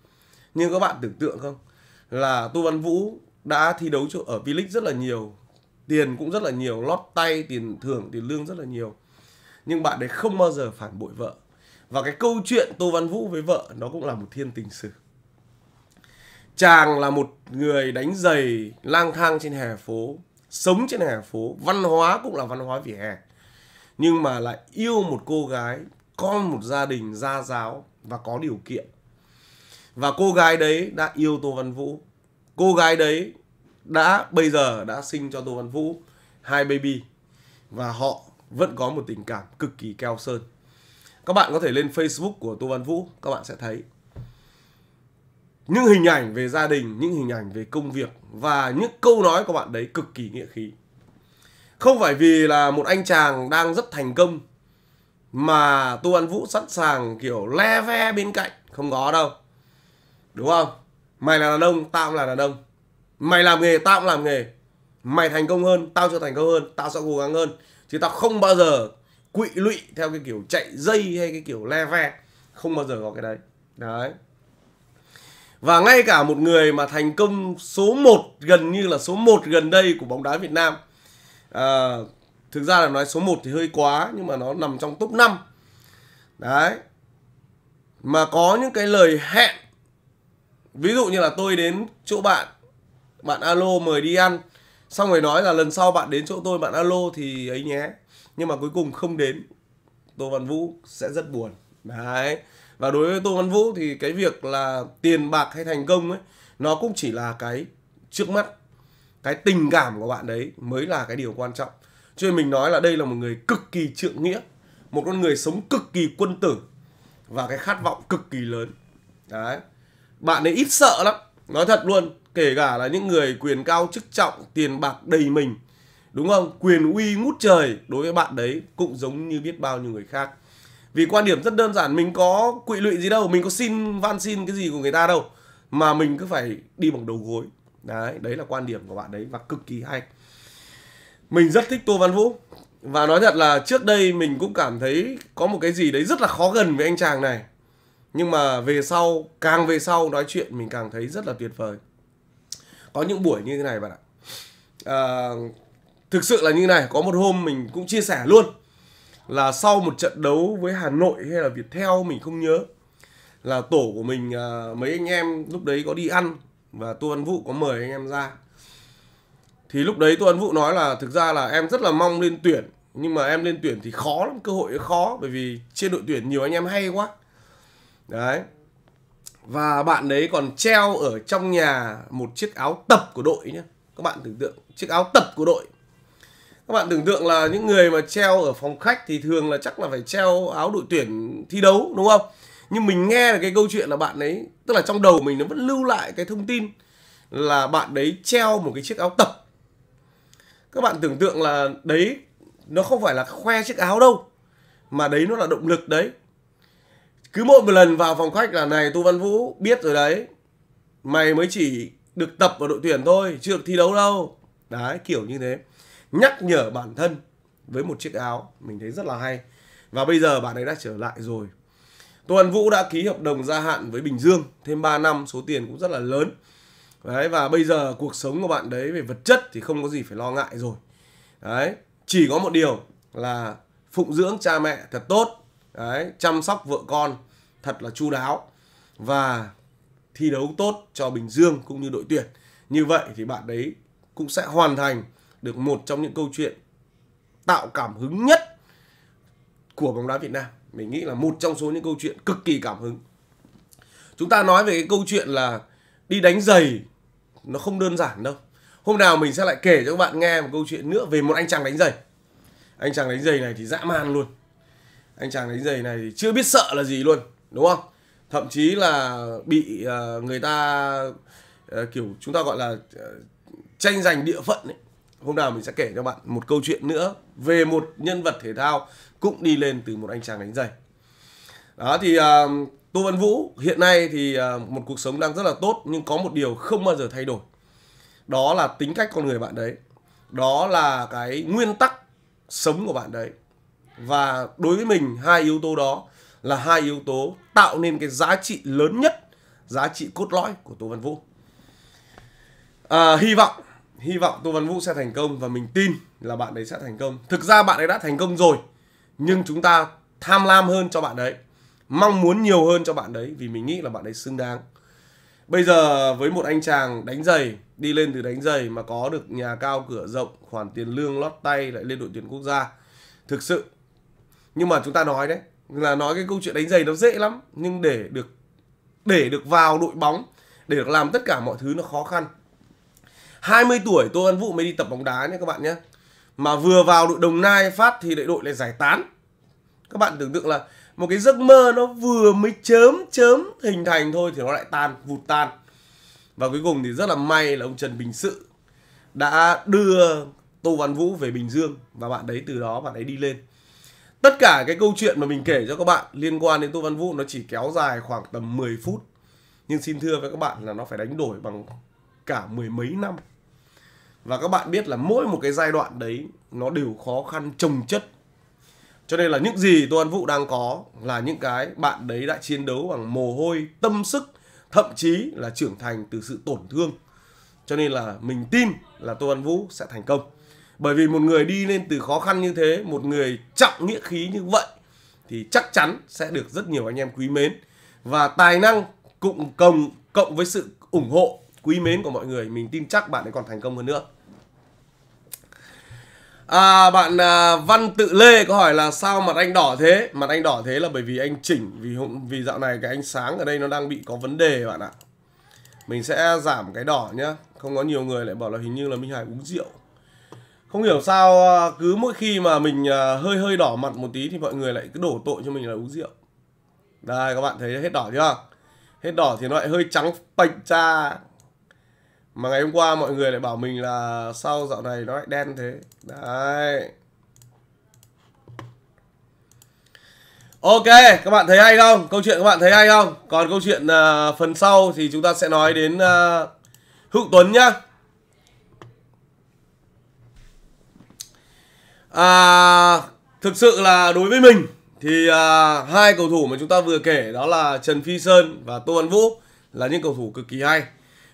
nhưng các bạn tưởng tượng không là Tu Văn Vũ đã thi đấu ở V-League rất là nhiều tiền cũng rất là nhiều lót tay tiền thưởng tiền lương rất là nhiều nhưng bạn ấy không bao giờ phản bội vợ và cái câu chuyện tô văn vũ với vợ nó cũng là một thiên tình sử chàng là một người đánh giày lang thang trên hè phố sống trên hè phố văn hóa cũng là văn hóa vỉa hè nhưng mà lại yêu một cô gái con một gia đình gia giáo và có điều kiện và cô gái đấy đã yêu tô văn vũ cô gái đấy đã bây giờ đã sinh cho tô văn vũ hai baby và họ vẫn có một tình cảm cực kỳ keo sơn. Các bạn có thể lên Facebook của Tô Văn Vũ, các bạn sẽ thấy những hình ảnh về gia đình, những hình ảnh về công việc và những câu nói của bạn đấy cực kỳ nghĩa khí. Không phải vì là một anh chàng đang rất thành công mà Tô Văn Vũ sẵn sàng kiểu le ve bên cạnh, không có đâu. Đúng không? Mày là đàn ông, tao cũng là đàn ông. Mày làm nghề, tao cũng làm nghề. Mày thành công hơn, tao chưa thành công hơn, tao sẽ cố gắng hơn chứ tao không bao giờ quỵ lụy theo cái kiểu chạy dây hay cái kiểu le ve không bao giờ có cái đấy đấy và ngay cả một người mà thành công số 1 gần như là số 1 gần đây của bóng đá Việt Nam à, thực ra là nói số 1 thì hơi quá nhưng mà nó nằm trong top 5 đấy mà có những cái lời hẹn ví dụ như là tôi đến chỗ bạn bạn alo mời đi ăn xong rồi nói là lần sau bạn đến chỗ tôi bạn alo thì ấy nhé nhưng mà cuối cùng không đến tô văn vũ sẽ rất buồn đấy và đối với tô văn vũ thì cái việc là tiền bạc hay thành công ấy nó cũng chỉ là cái trước mắt cái tình cảm của bạn đấy mới là cái điều quan trọng cho nên mình nói là đây là một người cực kỳ trượng nghĩa một con người sống cực kỳ quân tử và cái khát vọng cực kỳ lớn đấy bạn ấy ít sợ lắm nói thật luôn kể cả là những người quyền cao chức trọng tiền bạc đầy mình đúng không quyền uy ngút trời đối với bạn đấy cũng giống như biết bao nhiêu người khác vì quan điểm rất đơn giản mình có quỵ lụy gì đâu mình có xin van xin cái gì của người ta đâu mà mình cứ phải đi bằng đầu gối đấy đấy là quan điểm của bạn đấy và cực kỳ hay mình rất thích tô văn vũ và nói thật là trước đây mình cũng cảm thấy có một cái gì đấy rất là khó gần với anh chàng này nhưng mà về sau càng về sau nói chuyện mình càng thấy rất là tuyệt vời có những buổi như thế này bạn ạ à, thực sự là như thế này có một hôm mình cũng chia sẻ luôn là sau một trận đấu với Hà Nội hay là Viettel mình không nhớ là tổ của mình à, mấy anh em lúc đấy có đi ăn và Tô Văn Vũ có mời anh em ra thì lúc đấy Tô Văn Vũ nói là thực ra là em rất là mong lên tuyển nhưng mà em lên tuyển thì khó lắm cơ hội khó bởi vì trên đội tuyển nhiều anh em hay quá đấy và bạn đấy còn treo ở trong nhà một chiếc áo tập của đội nhé các bạn tưởng tượng chiếc áo tập của đội các bạn tưởng tượng là những người mà treo ở phòng khách thì thường là chắc là phải treo áo đội tuyển thi đấu đúng không nhưng mình nghe được cái câu chuyện là bạn ấy tức là trong đầu mình nó vẫn lưu lại cái thông tin là bạn đấy treo một cái chiếc áo tập các bạn tưởng tượng là đấy nó không phải là khoe chiếc áo đâu mà đấy nó là động lực đấy cứ mỗi một lần vào phòng khách là này tu văn vũ biết rồi đấy mày mới chỉ được tập vào đội tuyển thôi chưa được thi đấu đâu đấy kiểu như thế nhắc nhở bản thân với một chiếc áo mình thấy rất là hay và bây giờ bạn ấy đã trở lại rồi Tu Văn Vũ đã ký hợp đồng gia hạn với Bình Dương thêm 3 năm số tiền cũng rất là lớn đấy và bây giờ cuộc sống của bạn đấy về vật chất thì không có gì phải lo ngại rồi đấy chỉ có một điều là phụng dưỡng cha mẹ thật tốt đấy chăm sóc vợ con thật là chu đáo và thi đấu tốt cho Bình Dương cũng như đội tuyển như vậy thì bạn đấy cũng sẽ hoàn thành được một trong những câu chuyện tạo cảm hứng nhất của bóng đá Việt Nam mình nghĩ là một trong số những câu chuyện cực kỳ cảm hứng chúng ta nói về cái câu chuyện là đi đánh giày nó không đơn giản đâu hôm nào mình sẽ lại kể cho các bạn nghe một câu chuyện nữa về một anh chàng đánh giày anh chàng đánh giày này thì dã man luôn anh chàng đánh giày này chưa biết sợ là gì luôn đúng không thậm chí là bị uh, người ta uh, kiểu chúng ta gọi là uh, tranh giành địa phận ấy hôm nào mình sẽ kể cho bạn một câu chuyện nữa về một nhân vật thể thao cũng đi lên từ một anh chàng đánh giày đó thì uh, tô văn vũ hiện nay thì uh, một cuộc sống đang rất là tốt nhưng có một điều không bao giờ thay đổi đó là tính cách con người bạn đấy đó là cái nguyên tắc sống của bạn đấy và đối với mình hai yếu tố đó là hai yếu tố tạo nên cái giá trị lớn nhất giá trị cốt lõi của tô văn vũ à, hy vọng hy vọng tô văn vũ sẽ thành công và mình tin là bạn ấy sẽ thành công thực ra bạn ấy đã thành công rồi nhưng chúng ta tham lam hơn cho bạn đấy, mong muốn nhiều hơn cho bạn đấy vì mình nghĩ là bạn ấy xứng đáng bây giờ với một anh chàng đánh giày đi lên từ đánh giày mà có được nhà cao cửa rộng khoản tiền lương lót tay lại lên đội tuyển quốc gia thực sự nhưng mà chúng ta nói đấy là nói cái câu chuyện đánh giày nó dễ lắm nhưng để được để được vào đội bóng để được làm tất cả mọi thứ nó khó khăn 20 tuổi Tô Văn Vũ mới đi tập bóng đá nhé các bạn nhé mà vừa vào đội Đồng Nai phát thì đội đội lại giải tán các bạn tưởng tượng là một cái giấc mơ nó vừa mới chớm chớm hình thành thôi thì nó lại tan vụt tan và cuối cùng thì rất là may là ông Trần Bình Sự đã đưa Tô Văn Vũ về Bình Dương và bạn đấy từ đó bạn ấy đi lên tất cả cái câu chuyện mà mình kể cho các bạn liên quan đến Tô Văn Vũ nó chỉ kéo dài khoảng tầm 10 phút nhưng xin thưa với các bạn là nó phải đánh đổi bằng cả mười mấy năm và các bạn biết là mỗi một cái giai đoạn đấy nó đều khó khăn trồng chất cho nên là những gì Tô Văn Vũ đang có là những cái bạn đấy đã chiến đấu bằng mồ hôi, tâm sức, thậm chí là trưởng thành từ sự tổn thương. Cho nên là mình tin là Tô Văn Vũ sẽ thành công bởi vì một người đi lên từ khó khăn như thế một người trọng nghĩa khí như vậy thì chắc chắn sẽ được rất nhiều anh em quý mến và tài năng cũng cộng cộng với sự ủng hộ quý mến của mọi người mình tin chắc bạn ấy còn thành công hơn nữa À, bạn à, Văn Tự Lê có hỏi là sao mặt anh đỏ thế? Mặt anh đỏ thế là bởi vì anh chỉnh vì vì dạo này cái ánh sáng ở đây nó đang bị có vấn đề bạn ạ. Mình sẽ giảm cái đỏ nhá. Không có nhiều người lại bảo là hình như là Minh Hải uống rượu không hiểu sao ờ, cứ mỗi khi mà mình ờ, hơi hơi đỏ mặt một tí thì mọi người lại cứ đổ tội cho mình là uống rượu đây các bạn thấy hết đỏ chưa hết đỏ thì nó lại hơi trắng pạch cha mà ngày hôm qua mọi người lại bảo mình là sau dạo này nó lại đen thế đấy Ok, các bạn thấy hay không? Câu chuyện các bạn thấy hay không? Còn câu chuyện uh, phần sau thì chúng ta sẽ nói đến uh, Hữu Tuấn nhá. À, thực sự là đối với mình thì à, hai cầu thủ mà chúng ta vừa kể đó là Trần Phi Sơn và Tô Văn Vũ là những cầu thủ cực kỳ hay.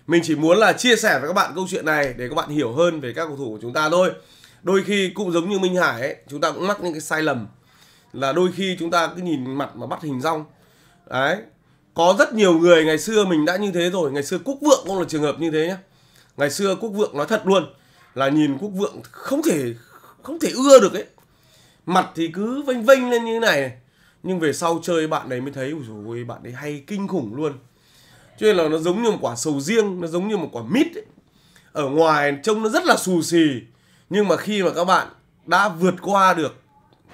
Mình chỉ muốn là chia sẻ với các bạn câu chuyện này để các bạn hiểu hơn về các cầu thủ của chúng ta thôi. Đôi khi cũng giống như Minh Hải ấy, chúng ta cũng mắc những cái sai lầm là đôi khi chúng ta cứ nhìn mặt mà bắt hình rong. Đấy. Có rất nhiều người ngày xưa mình đã như thế rồi, ngày xưa Quốc Vượng cũng là trường hợp như thế nhá. Ngày xưa Quốc Vượng nói thật luôn là nhìn Quốc Vượng không thể không thể ưa được ấy mặt thì cứ vênh vênh lên như thế này, nhưng về sau chơi bạn này mới thấy ui rồi bạn ấy hay kinh khủng luôn cho nên là nó giống như một quả sầu riêng nó giống như một quả mít ấy. ở ngoài trông nó rất là xù xì nhưng mà khi mà các bạn đã vượt qua được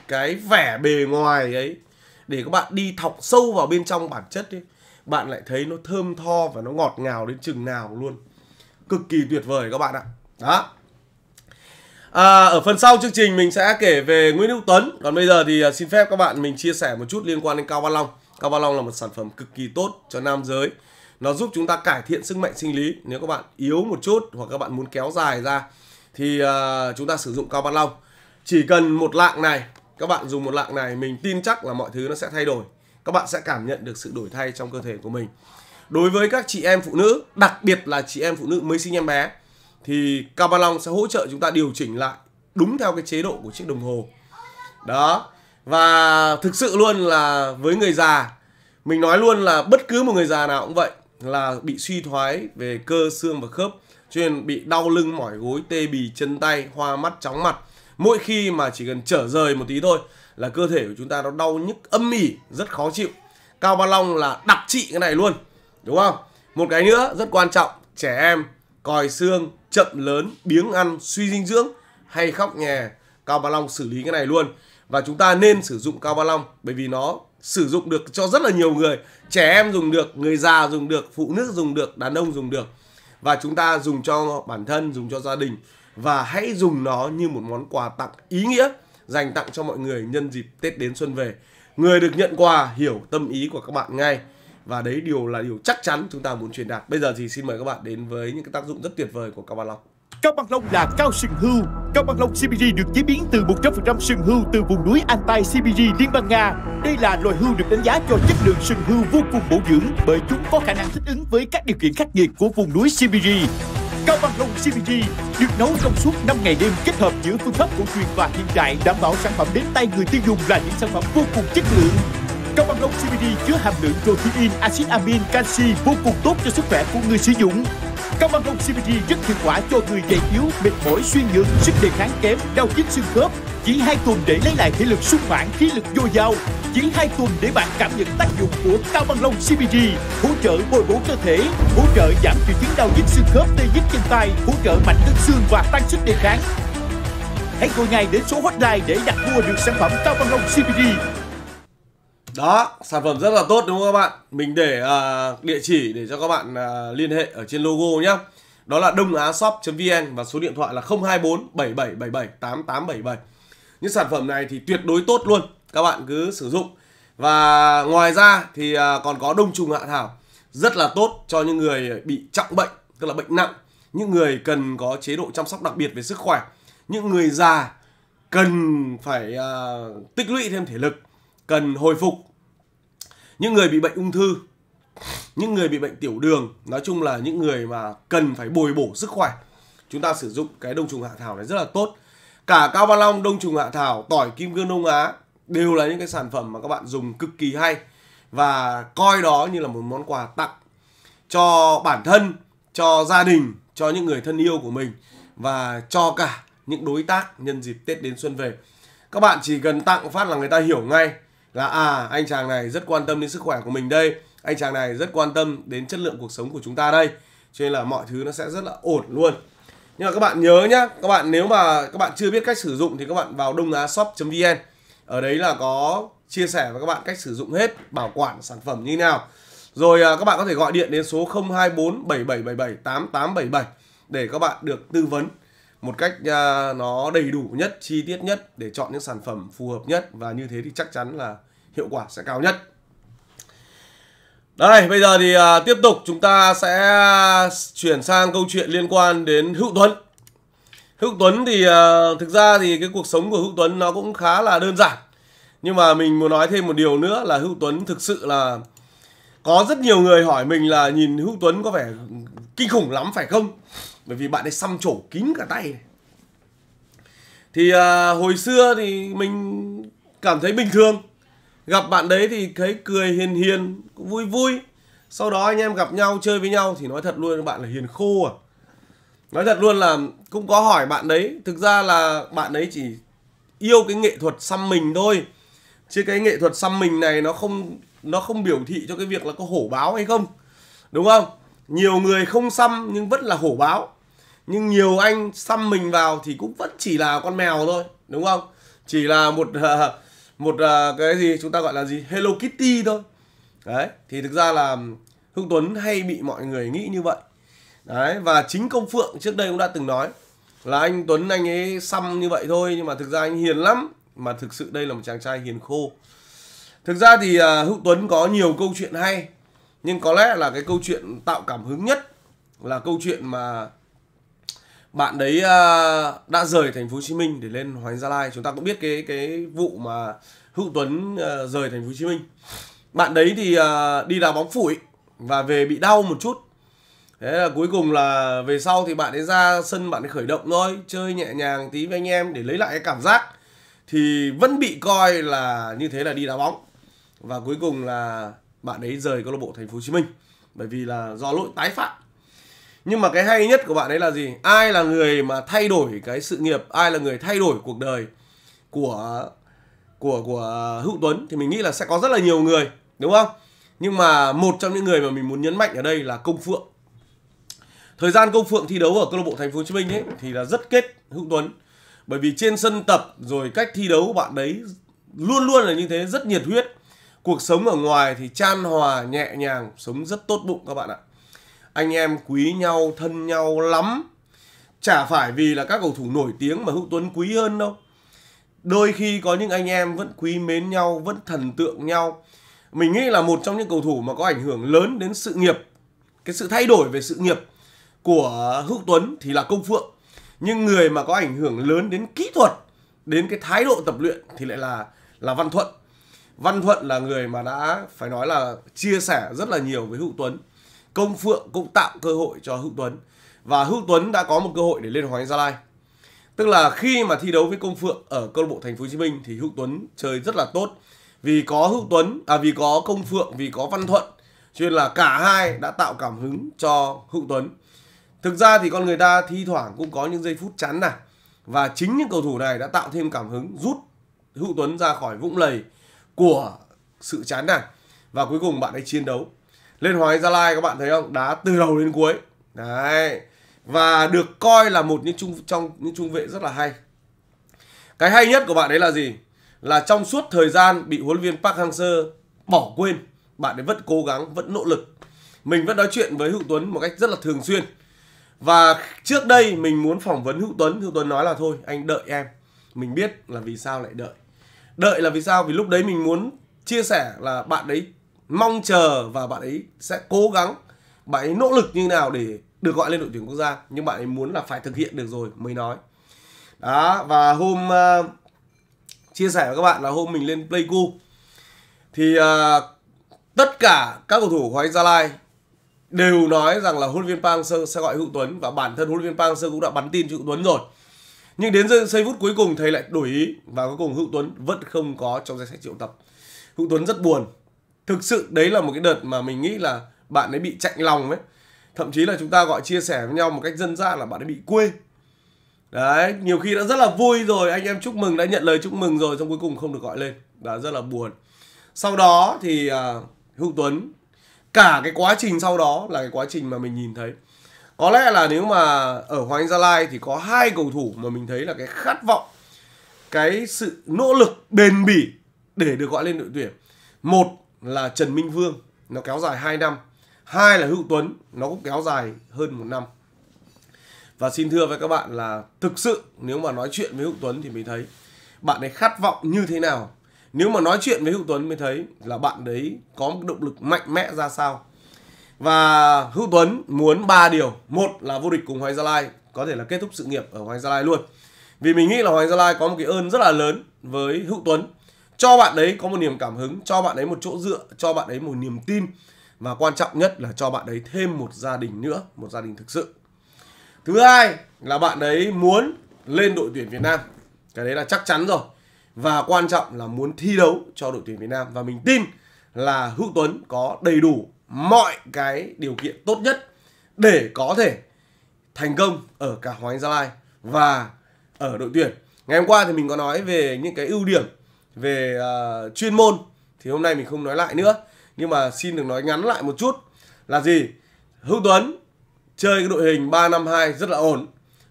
cái vẻ bề ngoài ấy để các bạn đi thọc sâu vào bên trong bản chất ấy bạn lại thấy nó thơm tho và nó ngọt ngào đến chừng nào luôn cực kỳ tuyệt vời các bạn ạ đó À, ở phần sau chương trình mình sẽ kể về Nguyễn Hữu Tuấn. Còn bây giờ thì à, xin phép các bạn mình chia sẻ một chút liên quan đến Cao Văn Long. Cao Văn Long là một sản phẩm cực kỳ tốt cho nam giới. Nó giúp chúng ta cải thiện sức mạnh sinh lý. Nếu các bạn yếu một chút hoặc các bạn muốn kéo dài ra thì uh, chúng ta sử dụng Cao Văn Long. Chỉ cần một lạng này, các bạn dùng một lạng này mình tin chắc là mọi thứ nó sẽ thay đổi. Các bạn sẽ cảm nhận được sự đổi thay trong cơ thể của mình. Đối với các chị em phụ nữ, đặc biệt là chị em phụ nữ mới sinh em bé thì Cabalong sẽ hỗ trợ chúng ta điều chỉnh lại đúng theo cái chế độ của chiếc đồng hồ đó và thực sự luôn là với người già mình nói luôn là bất cứ một người già nào cũng vậy là bị suy thoái về cơ xương và khớp cho nên bị đau lưng mỏi gối tê bì chân tay hoa mắt chóng mặt mỗi khi mà chỉ cần trở rời một tí thôi là cơ thể của chúng ta nó đau nhức âm ỉ rất khó chịu cao ba long là đặc trị cái này luôn đúng không một cái nữa rất quan trọng trẻ em còi xương chậm lớn, biếng ăn, suy dinh dưỡng hay khóc nhè. Cao Ba Long xử lý cái này luôn. Và chúng ta nên sử dụng Cao Ba Long bởi vì nó sử dụng được cho rất là nhiều người. Trẻ em dùng được, người già dùng được, phụ nữ dùng được, đàn ông dùng được. Và chúng ta dùng cho bản thân, dùng cho gia đình. Và hãy dùng nó như một món quà tặng ý nghĩa dành tặng cho mọi người nhân dịp Tết đến xuân về. Người được nhận quà hiểu tâm ý của các bạn ngay và đấy điều là điều chắc chắn chúng ta muốn truyền đạt bây giờ thì xin mời các bạn đến với những cái tác dụng rất tuyệt vời của cao bằng long Cao bằng long là cao sừng hưu. Cao bằng long CBD được chế biến từ 100% sừng hưu từ vùng núi Altai CBD Liên bang Nga. Đây là loài hưu được đánh giá cho chất lượng sừng hưu vô cùng bổ dưỡng bởi chúng có khả năng thích ứng với các điều kiện khắc nghiệt của vùng núi CBD. Cao bằng long CBD được nấu trong suốt 5 ngày đêm kết hợp giữa phương pháp cổ truyền và hiện đại đảm bảo sản phẩm đến tay người tiêu dùng là những sản phẩm vô cùng chất lượng các băng lông CBD chứa hàm lượng protein, axit amin, canxi vô cùng tốt cho sức khỏe của người sử dụng. Cao băng lông CBD rất hiệu quả cho người gầy yếu, mệt mỏi, suy nhược, sức đề kháng kém, đau nhức xương khớp. Chỉ hai tuần để lấy lại thể lực sung mãn, khí lực dồi dào. Chỉ hai tuần để bạn cảm nhận tác dụng của cao băng long CBD, hỗ trợ bồi bổ cơ thể, hỗ trợ giảm triệu chứng đau nhức xương khớp, tê nhức chân tay, hỗ trợ mạnh tấn xương và tăng sức đề kháng. Hãy gọi ngay đến số hotline để đặt mua được sản phẩm cao băng long CBD đó, sản phẩm rất là tốt đúng không các bạn? Mình để uh, địa chỉ để cho các bạn uh, liên hệ ở trên logo nhé. Đó là đông á shop.vn và số điện thoại là 024 7777 8877. Những sản phẩm này thì tuyệt đối tốt luôn. Các bạn cứ sử dụng. Và ngoài ra thì uh, còn có đông trùng hạ thảo. Rất là tốt cho những người bị trọng bệnh, tức là bệnh nặng. Những người cần có chế độ chăm sóc đặc biệt về sức khỏe. Những người già cần phải uh, tích lũy thêm thể lực cần hồi phục những người bị bệnh ung thư những người bị bệnh tiểu đường nói chung là những người mà cần phải bồi bổ sức khỏe chúng ta sử dụng cái đông trùng hạ thảo này rất là tốt cả cao ban long đông trùng hạ thảo tỏi kim cương đông á đều là những cái sản phẩm mà các bạn dùng cực kỳ hay và coi đó như là một món quà tặng cho bản thân cho gia đình cho những người thân yêu của mình và cho cả những đối tác nhân dịp tết đến xuân về các bạn chỉ cần tặng phát là người ta hiểu ngay là à anh chàng này rất quan tâm đến sức khỏe của mình đây anh chàng này rất quan tâm đến chất lượng cuộc sống của chúng ta đây cho nên là mọi thứ nó sẽ rất là ổn luôn nhưng mà các bạn nhớ nhá các bạn nếu mà các bạn chưa biết cách sử dụng thì các bạn vào đông á shop vn ở đấy là có chia sẻ với các bạn cách sử dụng hết bảo quản sản phẩm như nào rồi à, các bạn có thể gọi điện đến số 024 7777 8877 để các bạn được tư vấn một cách à, nó đầy đủ nhất, chi tiết nhất để chọn những sản phẩm phù hợp nhất và như thế thì chắc chắn là hiệu quả sẽ cao nhất đây bây giờ thì à, tiếp tục chúng ta sẽ chuyển sang câu chuyện liên quan đến hữu tuấn hữu tuấn thì à, thực ra thì cái cuộc sống của hữu tuấn nó cũng khá là đơn giản nhưng mà mình muốn nói thêm một điều nữa là hữu tuấn thực sự là có rất nhiều người hỏi mình là nhìn hữu tuấn có vẻ kinh khủng lắm phải không bởi vì bạn ấy xăm trổ kín cả tay thì à, hồi xưa thì mình cảm thấy bình thường gặp bạn đấy thì thấy cười hiền hiền cũng vui vui sau đó anh em gặp nhau chơi với nhau thì nói thật luôn các bạn là hiền khô à nói thật luôn là cũng có hỏi bạn đấy thực ra là bạn ấy chỉ yêu cái nghệ thuật xăm mình thôi chứ cái nghệ thuật xăm mình này nó không nó không biểu thị cho cái việc là có hổ báo hay không đúng không nhiều người không xăm nhưng vẫn là hổ báo nhưng nhiều anh xăm mình vào thì cũng vẫn chỉ là con mèo thôi đúng không chỉ là một uh, một uh, cái gì chúng ta gọi là gì Hello Kitty thôi đấy thì thực ra là Hưng Tuấn hay bị mọi người nghĩ như vậy đấy và chính công Phượng trước đây cũng đã từng nói là anh Tuấn anh ấy xăm như vậy thôi nhưng mà thực ra anh hiền lắm mà thực sự đây là một chàng trai hiền khô thực ra thì uh, à, Hữu Tuấn có nhiều câu chuyện hay nhưng có lẽ là cái câu chuyện tạo cảm hứng nhất là câu chuyện mà bạn đấy ờ, đã rời thành phố Hồ Chí Minh để lên Hoàng Gia Lai. Chúng ta cũng biết cái cái vụ mà Hữu Tuấn ờ, rời thành phố Hồ Chí Minh. Bạn đấy thì ờ, đi đá bóng phủi và về bị đau một chút. Thế là cuối cùng là về sau thì bạn ấy ra sân bạn ấy khởi động thôi, chơi nhẹ nhàng tí với anh em để lấy lại cái cảm giác thì vẫn bị coi là như thế là đi đá bóng. Và cuối cùng là bạn ấy rời câu lạc bộ thành phố Hồ Chí Minh bởi vì là do lỗi tái phạm nhưng mà cái hay nhất của bạn ấy là gì ai là người mà thay đổi cái sự nghiệp ai là người thay đổi cuộc đời của của của hữu tuấn thì mình nghĩ là sẽ có rất là nhiều người đúng không nhưng mà một trong những người mà mình muốn nhấn mạnh ở đây là công phượng thời gian công phượng thi đấu ở câu lạc bộ thành phố hồ chí minh ấy thì là rất kết hữu tuấn bởi vì trên sân tập rồi cách thi đấu của bạn đấy luôn luôn là như thế rất nhiệt huyết cuộc sống ở ngoài thì chan hòa nhẹ nhàng sống rất tốt bụng các bạn ạ anh em quý nhau thân nhau lắm chả phải vì là các cầu thủ nổi tiếng mà hữu tuấn quý hơn đâu đôi khi có những anh em vẫn quý mến nhau vẫn thần tượng nhau mình nghĩ là một trong những cầu thủ mà có ảnh hưởng lớn đến sự nghiệp cái sự thay đổi về sự nghiệp của hữu tuấn thì là công phượng nhưng người mà có ảnh hưởng lớn đến kỹ thuật đến cái thái độ tập luyện thì lại là là văn thuận văn thuận là người mà đã phải nói là chia sẻ rất là nhiều với hữu tuấn Công Phượng cũng tạo cơ hội cho Hữu Tuấn và Hữu Tuấn đã có một cơ hội để lên Hoàng Anh Gia Lai. Tức là khi mà thi đấu với Công Phượng ở câu lạc bộ Thành phố Hồ Chí Minh thì Hữu Tuấn chơi rất là tốt. Vì có Hữu Tuấn à vì có Công Phượng, vì có Văn Thuận cho nên là cả hai đã tạo cảm hứng cho Hữu Tuấn. Thực ra thì con người ta thi thoảng cũng có những giây phút chán nản và chính những cầu thủ này đã tạo thêm cảm hứng rút Hữu Tuấn ra khỏi vũng lầy của sự chán nản và cuối cùng bạn ấy chiến đấu lên Hoàng Anh Gia Lai các bạn thấy không đá từ đầu đến cuối đấy và được coi là một những trung trong những trung vệ rất là hay cái hay nhất của bạn ấy là gì là trong suốt thời gian bị huấn viên Park Hang Seo bỏ quên bạn ấy vẫn cố gắng vẫn nỗ lực mình vẫn nói chuyện với Hữu Tuấn một cách rất là thường xuyên và trước đây mình muốn phỏng vấn Hữu Tuấn Hữu Tuấn nói là thôi anh đợi em mình biết là vì sao lại đợi đợi là vì sao vì lúc đấy mình muốn chia sẻ là bạn ấy mong chờ và bạn ấy sẽ cố gắng bạn ấy nỗ lực như nào để được gọi lên đội tuyển quốc gia nhưng bạn ấy muốn là phải thực hiện được rồi mới nói đó và hôm uh, chia sẻ với các bạn là hôm mình lên pleiku thì uh, tất cả các cầu thủ của anh gia lai đều nói rằng là huấn viên Park Sơ sẽ gọi Hữu Tuấn và bản thân huấn viên Park Sơ cũng đã bắn tin cho Hữu Tuấn rồi. Nhưng đến giây phút cuối cùng thầy lại đổi ý và cuối cùng Hữu Tuấn vẫn không có trong danh sách triệu tập. Hữu Tuấn rất buồn thực sự đấy là một cái đợt mà mình nghĩ là bạn ấy bị chạnh lòng ấy thậm chí là chúng ta gọi chia sẻ với nhau một cách dân gian là bạn ấy bị quê đấy nhiều khi đã rất là vui rồi anh em chúc mừng đã nhận lời chúc mừng rồi xong cuối cùng không được gọi lên đã rất là buồn sau đó thì uh, hữu tuấn cả cái quá trình sau đó là cái quá trình mà mình nhìn thấy có lẽ là nếu mà ở hoàng anh gia lai thì có hai cầu thủ mà mình thấy là cái khát vọng cái sự nỗ lực bền bỉ để được gọi lên đội tuyển một là Trần Minh Vương nó kéo dài 2 năm hai là Hữu Tuấn nó cũng kéo dài hơn một năm và xin thưa với các bạn là thực sự nếu mà nói chuyện với Hữu Tuấn thì mình thấy bạn ấy khát vọng như thế nào nếu mà nói chuyện với Hữu Tuấn mới thấy là bạn đấy có một động lực mạnh mẽ ra sao và Hữu Tuấn muốn ba điều một là vô địch cùng Hoàng Gia Lai có thể là kết thúc sự nghiệp ở Hoàng Gia Lai luôn vì mình nghĩ là Hoàng Gia Lai có một cái ơn rất là lớn với Hữu Tuấn cho bạn đấy có một niềm cảm hứng cho bạn ấy một chỗ dựa cho bạn ấy một niềm tin và quan trọng nhất là cho bạn ấy thêm một gia đình nữa một gia đình thực sự thứ hai là bạn ấy muốn lên đội tuyển việt nam cái đấy là chắc chắn rồi và quan trọng là muốn thi đấu cho đội tuyển việt nam và mình tin là hữu tuấn có đầy đủ mọi cái điều kiện tốt nhất để có thể thành công ở cả hoàng anh gia lai và ở đội tuyển ngày hôm qua thì mình có nói về những cái ưu điểm về uh, chuyên môn thì hôm nay mình không nói lại nữa nhưng mà xin được nói ngắn lại một chút là gì hữu tuấn chơi cái đội hình 352 rất là ổn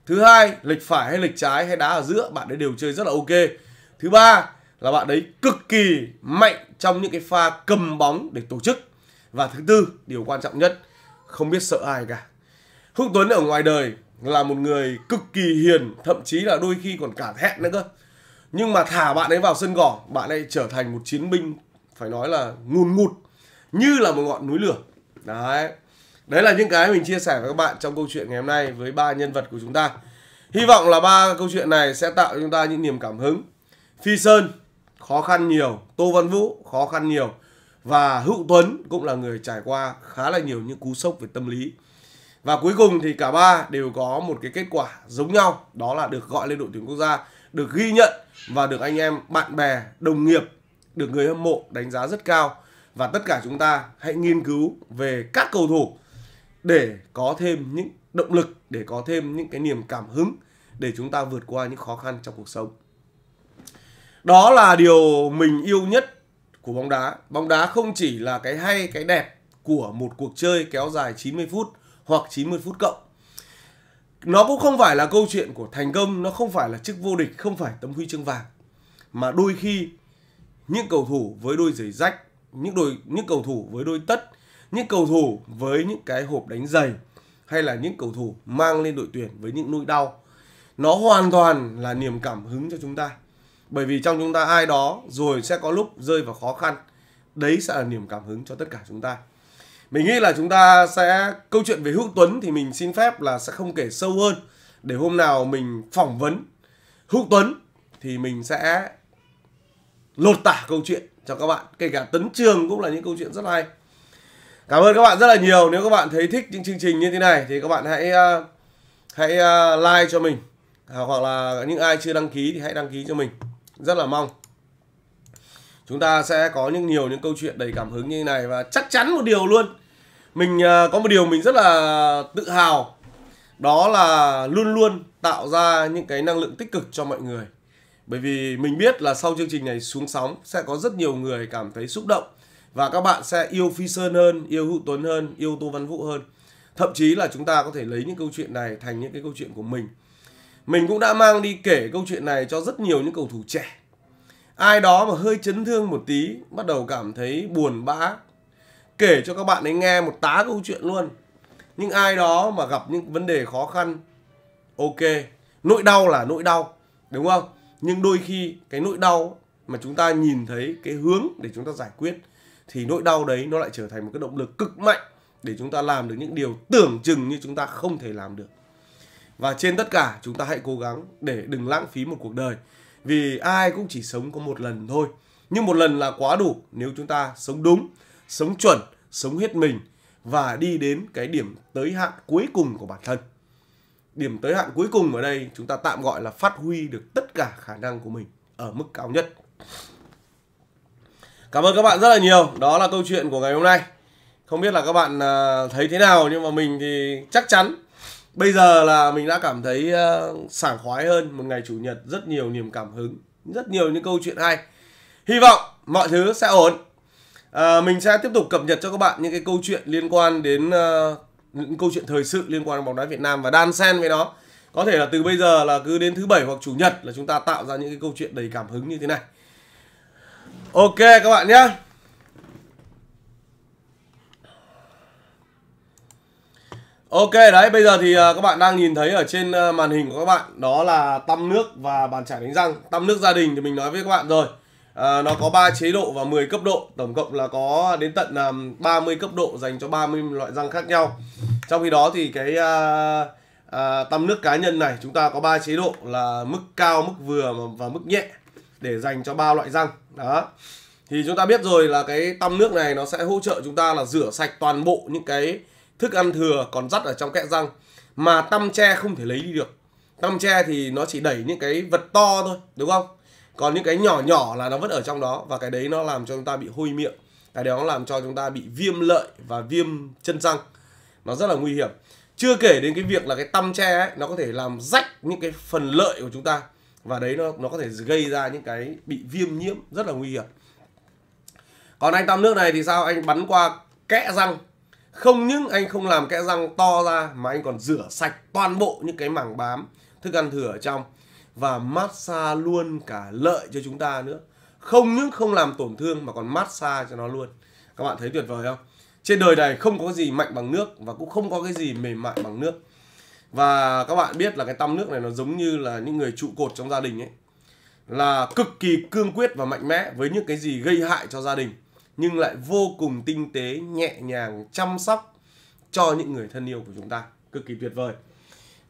thứ hai lệch phải hay lệch trái hay đá ở giữa bạn ấy đều chơi rất là ok thứ ba là bạn ấy cực kỳ mạnh trong những cái pha cầm bóng để tổ chức và thứ tư điều quan trọng nhất không biết sợ ai cả hữu tuấn ở ngoài đời là một người cực kỳ hiền thậm chí là đôi khi còn cả thẹn nữa cơ nhưng mà thả bạn ấy vào sân gỏ bạn ấy trở thành một chiến binh phải nói là ngùn ngụt như là một ngọn núi lửa đấy đấy là những cái mình chia sẻ với các bạn trong câu chuyện ngày hôm nay với ba nhân vật của chúng ta hy vọng là ba câu chuyện này sẽ tạo cho chúng ta những niềm cảm hứng phi sơn khó khăn nhiều tô văn vũ khó khăn nhiều và hữu tuấn cũng là người trải qua khá là nhiều những cú sốc về tâm lý và cuối cùng thì cả ba đều có một cái kết quả giống nhau đó là được gọi lên đội tuyển quốc gia được ghi nhận và được anh em bạn bè đồng nghiệp được người hâm mộ đánh giá rất cao và tất cả chúng ta hãy nghiên cứu về các cầu thủ để có thêm những động lực để có thêm những cái niềm cảm hứng để chúng ta vượt qua những khó khăn trong cuộc sống đó là điều mình yêu nhất của bóng đá bóng đá không chỉ là cái hay cái đẹp của một cuộc chơi kéo dài 90 phút hoặc 90 phút cộng nó cũng không phải là câu chuyện của thành công nó không phải là chức vô địch không phải tấm huy chương vàng mà đôi khi những cầu thủ với đôi giày rách những đôi những cầu thủ với đôi tất những cầu thủ với những cái hộp đánh giày hay là những cầu thủ mang lên đội tuyển với những nỗi đau nó hoàn toàn là niềm cảm hứng cho chúng ta bởi vì trong chúng ta ai đó rồi sẽ có lúc rơi vào khó khăn đấy sẽ là niềm cảm hứng cho tất cả chúng ta mình nghĩ là chúng ta sẽ câu chuyện về Hữu Tuấn thì mình xin phép là sẽ không kể sâu hơn để hôm nào mình phỏng vấn Hữu Tuấn thì mình sẽ lột tả câu chuyện cho các bạn kể cả Tấn Trường cũng là những câu chuyện rất hay cảm ơn các bạn rất là nhiều nếu các bạn thấy thích những chương trình như thế này thì các bạn hãy ờ, hãy ờ, like cho mình à, hoặc là những ai chưa đăng ký thì hãy đăng ký cho mình rất là mong chúng ta sẽ có những nhiều những câu chuyện đầy cảm hứng như thế này và chắc chắn một điều luôn mình uh, có một điều mình rất là tự hào đó là luôn luôn tạo ra những cái năng lượng tích cực cho mọi người bởi vì mình biết là sau chương trình này xuống sóng sẽ có rất nhiều người cảm thấy xúc động và các bạn sẽ yêu phi sơn hơn yêu hữu tuấn hơn yêu tô văn vũ hơn thậm chí là chúng ta có thể lấy những câu chuyện này thành những cái câu chuyện của mình mình cũng đã mang đi kể câu chuyện này cho rất nhiều những cầu thủ trẻ ai đó mà hơi chấn thương một tí bắt đầu cảm thấy buồn bã kể cho các bạn ấy nghe một tá câu chuyện luôn Những ai đó mà gặp những vấn đề khó khăn ok nỗi đau là nỗi đau đúng không nhưng đôi khi cái nỗi đau mà chúng ta nhìn thấy cái hướng để chúng ta giải quyết thì nỗi đau đấy nó lại trở thành một cái động lực cực mạnh để chúng ta làm được những điều tưởng chừng như chúng ta không thể làm được và trên tất cả chúng ta hãy cố gắng để đừng lãng phí một cuộc đời vì ai cũng chỉ sống có một lần thôi nhưng một lần là quá đủ nếu chúng ta sống đúng sống chuẩn, sống hết mình và đi đến cái điểm tới hạn cuối cùng của bản thân. Điểm tới hạn cuối cùng ở đây chúng ta tạm gọi là phát huy được tất cả khả năng của mình ở mức cao nhất. Cảm ơn các bạn rất là nhiều. Đó là câu chuyện của ngày hôm nay. Không biết là các bạn à, thấy thế nào nhưng mà mình thì chắc chắn bây giờ là mình đã cảm thấy à, sảng khoái hơn một ngày chủ nhật rất nhiều niềm cảm hứng, rất nhiều những câu chuyện hay. Hy vọng mọi thứ sẽ ổn. À, mình sẽ tiếp tục cập nhật cho các bạn những cái câu chuyện liên quan đến uh, những câu chuyện thời sự liên quan đến bóng đá Việt Nam và đan xen với nó. Có thể là từ bây giờ là cứ đến thứ bảy hoặc chủ nhật là chúng ta tạo ra những cái câu chuyện đầy cảm hứng như thế này. Ok các bạn nhé. Ok đấy, bây giờ thì ờ, các bạn đang nhìn thấy ở trên màn hình của các bạn đó là tăm nước và bàn chải đánh răng. Tăm nước gia đình thì mình nói với các bạn rồi. À, nó có 3 chế độ và 10 cấp độ, tổng cộng là có đến tận um, à, 30 cấp độ dành cho 30 loại răng khác nhau. Trong khi đó thì cái uh, uh, tăm nước cá nhân này chúng ta có 3 chế độ là mức cao, mức vừa và mức nhẹ để dành cho ba loại răng. Đó. Thì chúng ta biết rồi là cái tăm nước này nó sẽ hỗ trợ chúng ta là rửa sạch toàn bộ những cái thức ăn thừa còn dắt ở trong kẽ răng mà tăm tre không thể lấy đi được. Tăm tre thì nó chỉ đẩy những cái vật to thôi, đúng không? còn những cái nhỏ nhỏ là nó vẫn ở trong đó và cái đấy nó làm cho chúng ta bị hôi miệng cái đó làm cho chúng ta bị viêm lợi và viêm chân răng nó rất là nguy hiểm chưa kể đến cái việc là cái tăm tre ấy, nó có thể làm rách những cái phần lợi của chúng ta và đấy nó nó có thể gây ra những cái bị viêm nhiễm rất là nguy hiểm còn anh tăm nước này thì sao anh bắn qua kẽ răng không những anh không làm kẽ răng to ra mà anh còn rửa sạch toàn bộ những cái mảng bám thức ăn thừa ở trong và massage luôn cả lợi cho chúng ta nữa không những không làm tổn thương mà còn massage cho nó luôn các bạn thấy tuyệt vời không trên đời này không có gì mạnh bằng nước và cũng không có cái gì mềm mại bằng nước và các bạn biết là cái tâm nước này nó giống như là những người trụ cột trong gia đình ấy là cực kỳ cương quyết và mạnh mẽ với những cái gì gây hại cho gia đình nhưng lại vô cùng tinh tế nhẹ nhàng chăm sóc cho những người thân yêu của chúng ta cực kỳ tuyệt vời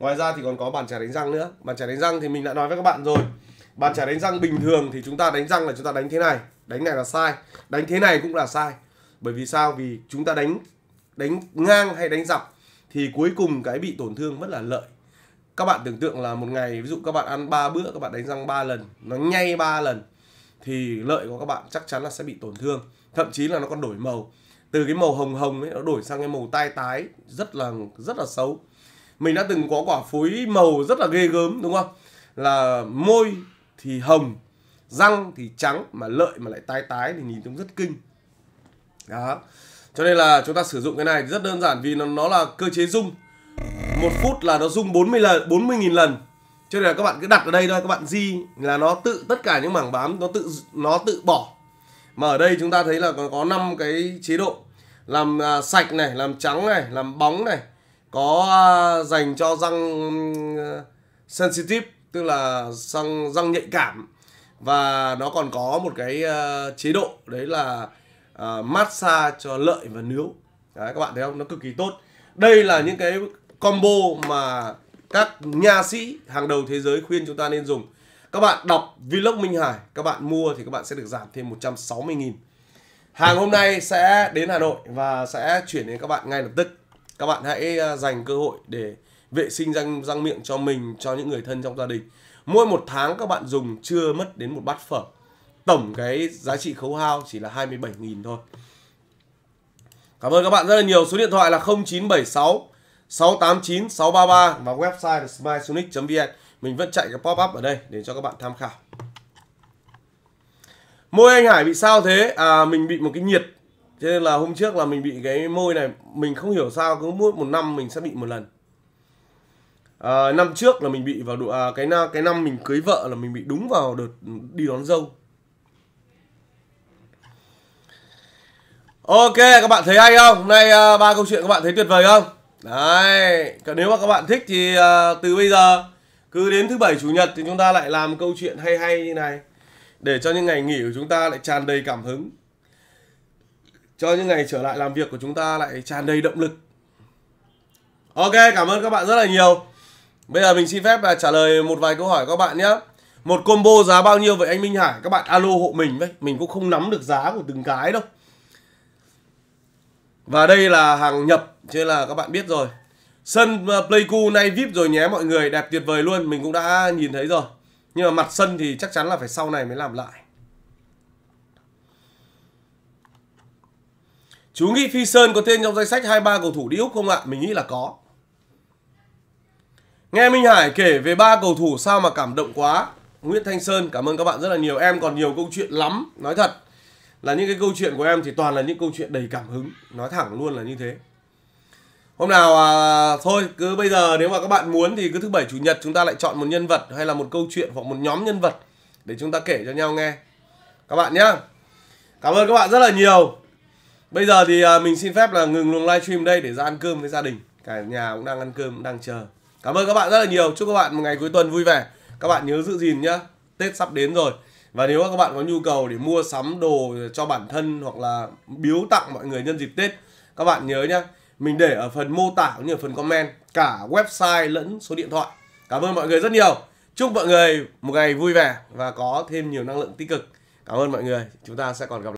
Ngoài ra thì còn có bàn chải đánh răng nữa. Bàn chải đánh răng thì mình đã nói với các bạn rồi. Bàn chải đánh răng bình thường thì chúng ta đánh răng là chúng ta đánh thế này, đánh này là sai, đánh thế này cũng là sai. Bởi vì sao? Vì chúng ta đánh đánh ngang hay đánh dọc thì cuối cùng cái bị tổn thương rất là lợi. Các bạn tưởng tượng là một ngày ví dụ các bạn ăn 3 bữa các bạn đánh răng 3 lần, nó nhay 3 lần thì lợi của các bạn chắc chắn là sẽ bị tổn thương, thậm chí là nó còn đổi màu. Từ cái màu hồng hồng ấy nó đổi sang cái màu tai tái rất là rất là xấu mình đã từng có quả phối màu rất là ghê gớm đúng không là môi thì hồng răng thì trắng mà lợi mà lại tái tái thì nhìn trông rất kinh đó cho nên là chúng ta sử dụng cái này rất đơn giản vì nó nó là cơ chế dung một phút là nó dung 40 lần 40 000 lần cho nên là các bạn cứ đặt ở đây thôi các bạn di là nó tự tất cả những mảng bám nó tự nó tự bỏ mà ở đây chúng ta thấy là còn có năm cái chế độ làm à, sạch này làm trắng này làm bóng này có à, dành cho răng ờ, sensitive tức là răng răng nhạy cảm và nó còn có một cái uh, chế độ đấy là uh, massage cho lợi và nướu đấy, các bạn thấy không nó cực kỳ tốt đây là những cái combo mà các nha sĩ hàng đầu thế giới khuyên chúng ta nên dùng các bạn đọc vlog Minh Hải các bạn mua thì các bạn sẽ được giảm thêm 160.000 hàng hôm nay sẽ đến Hà Nội và sẽ chuyển đến các bạn ngay lập tức các bạn hãy à, dành cơ hội để vệ sinh răng răng miệng cho mình cho những người thân trong gia đình mỗi một tháng các bạn dùng chưa mất đến một bát phở tổng cái giá trị khấu hao chỉ là 27.000 thôi cảm ơn các bạn rất là nhiều số điện thoại là 0976 689 633 và website là smilesonic.vn mình vẫn chạy cái pop up ở đây để cho các bạn tham khảo môi anh hải bị sao thế à mình bị một cái nhiệt cho nên là hôm trước là mình bị cái môi này Mình không hiểu sao cứ mỗi một năm mình sẽ bị một lần à, Năm trước là mình bị vào độ, à, cái, cái năm mình cưới vợ là mình bị đúng vào đợt đi đón dâu Ok các bạn thấy hay không? Hôm nay à, ba uh, câu chuyện các bạn thấy tuyệt vời không? Đấy, còn nếu mà các bạn thích thì uh, từ bây giờ cứ đến thứ bảy chủ nhật thì chúng ta lại làm câu chuyện hay hay như này để cho những ngày nghỉ của chúng ta lại tràn đầy cảm hứng cho những ngày trở lại làm việc của chúng ta lại tràn đầy động lực ok cảm ơn các bạn rất là nhiều bây giờ mình xin phép là trả lời một vài câu hỏi các bạn nhé một combo giá bao nhiêu vậy anh Minh Hải các bạn alo hộ mình với mình cũng không nắm được giá của từng cái đâu và đây là hàng nhập Chứ là các bạn biết rồi Sân à, Pleiku nay VIP rồi nhé mọi người Đẹp tuyệt vời luôn Mình cũng đã nhìn thấy rồi Nhưng mà mặt sân thì chắc chắn là phải sau này mới làm lại Chú nghĩ Phi Sơn có tên trong danh sách 23 cầu thủ đi Úc không ạ? Mình nghĩ là có. Nghe Minh Hải kể về ba cầu thủ sao mà cảm động quá. Nguyễn Thanh Sơn, cảm ơn các bạn rất là nhiều. Em còn nhiều câu chuyện lắm, nói thật. Là những cái câu chuyện của em thì toàn là những câu chuyện đầy cảm hứng, nói thẳng luôn là như thế. Hôm nào à, thôi, cứ bây giờ nếu mà các bạn muốn thì cứ thứ bảy chủ nhật chúng ta lại chọn một nhân vật hay là một câu chuyện hoặc một nhóm nhân vật để chúng ta kể cho nhau nghe. Các bạn nhá. Cảm ơn các bạn rất là nhiều. Bây giờ thì à, mình xin phép là ngừng luồng livestream đây để ra ăn cơm với gia đình. Cả nhà cũng đang ăn cơm, đang chờ. Cảm ơn các bạn rất là nhiều. Chúc các bạn một ngày cuối tuần vui vẻ. Các bạn nhớ giữ gìn nhá. Tết sắp đến rồi. Và nếu các bạn có nhu cầu để mua sắm đồ cho bản thân hoặc là biếu tặng mọi người nhân dịp Tết, các bạn nhớ nhá. Mình để ở phần mô tả cũng như ở phần comment cả website lẫn số điện thoại. Cảm ơn mọi người rất nhiều. Chúc mọi người một ngày vui vẻ và có thêm nhiều năng lượng tích cực. Cảm ơn mọi người. Chúng ta sẽ còn gặp lại.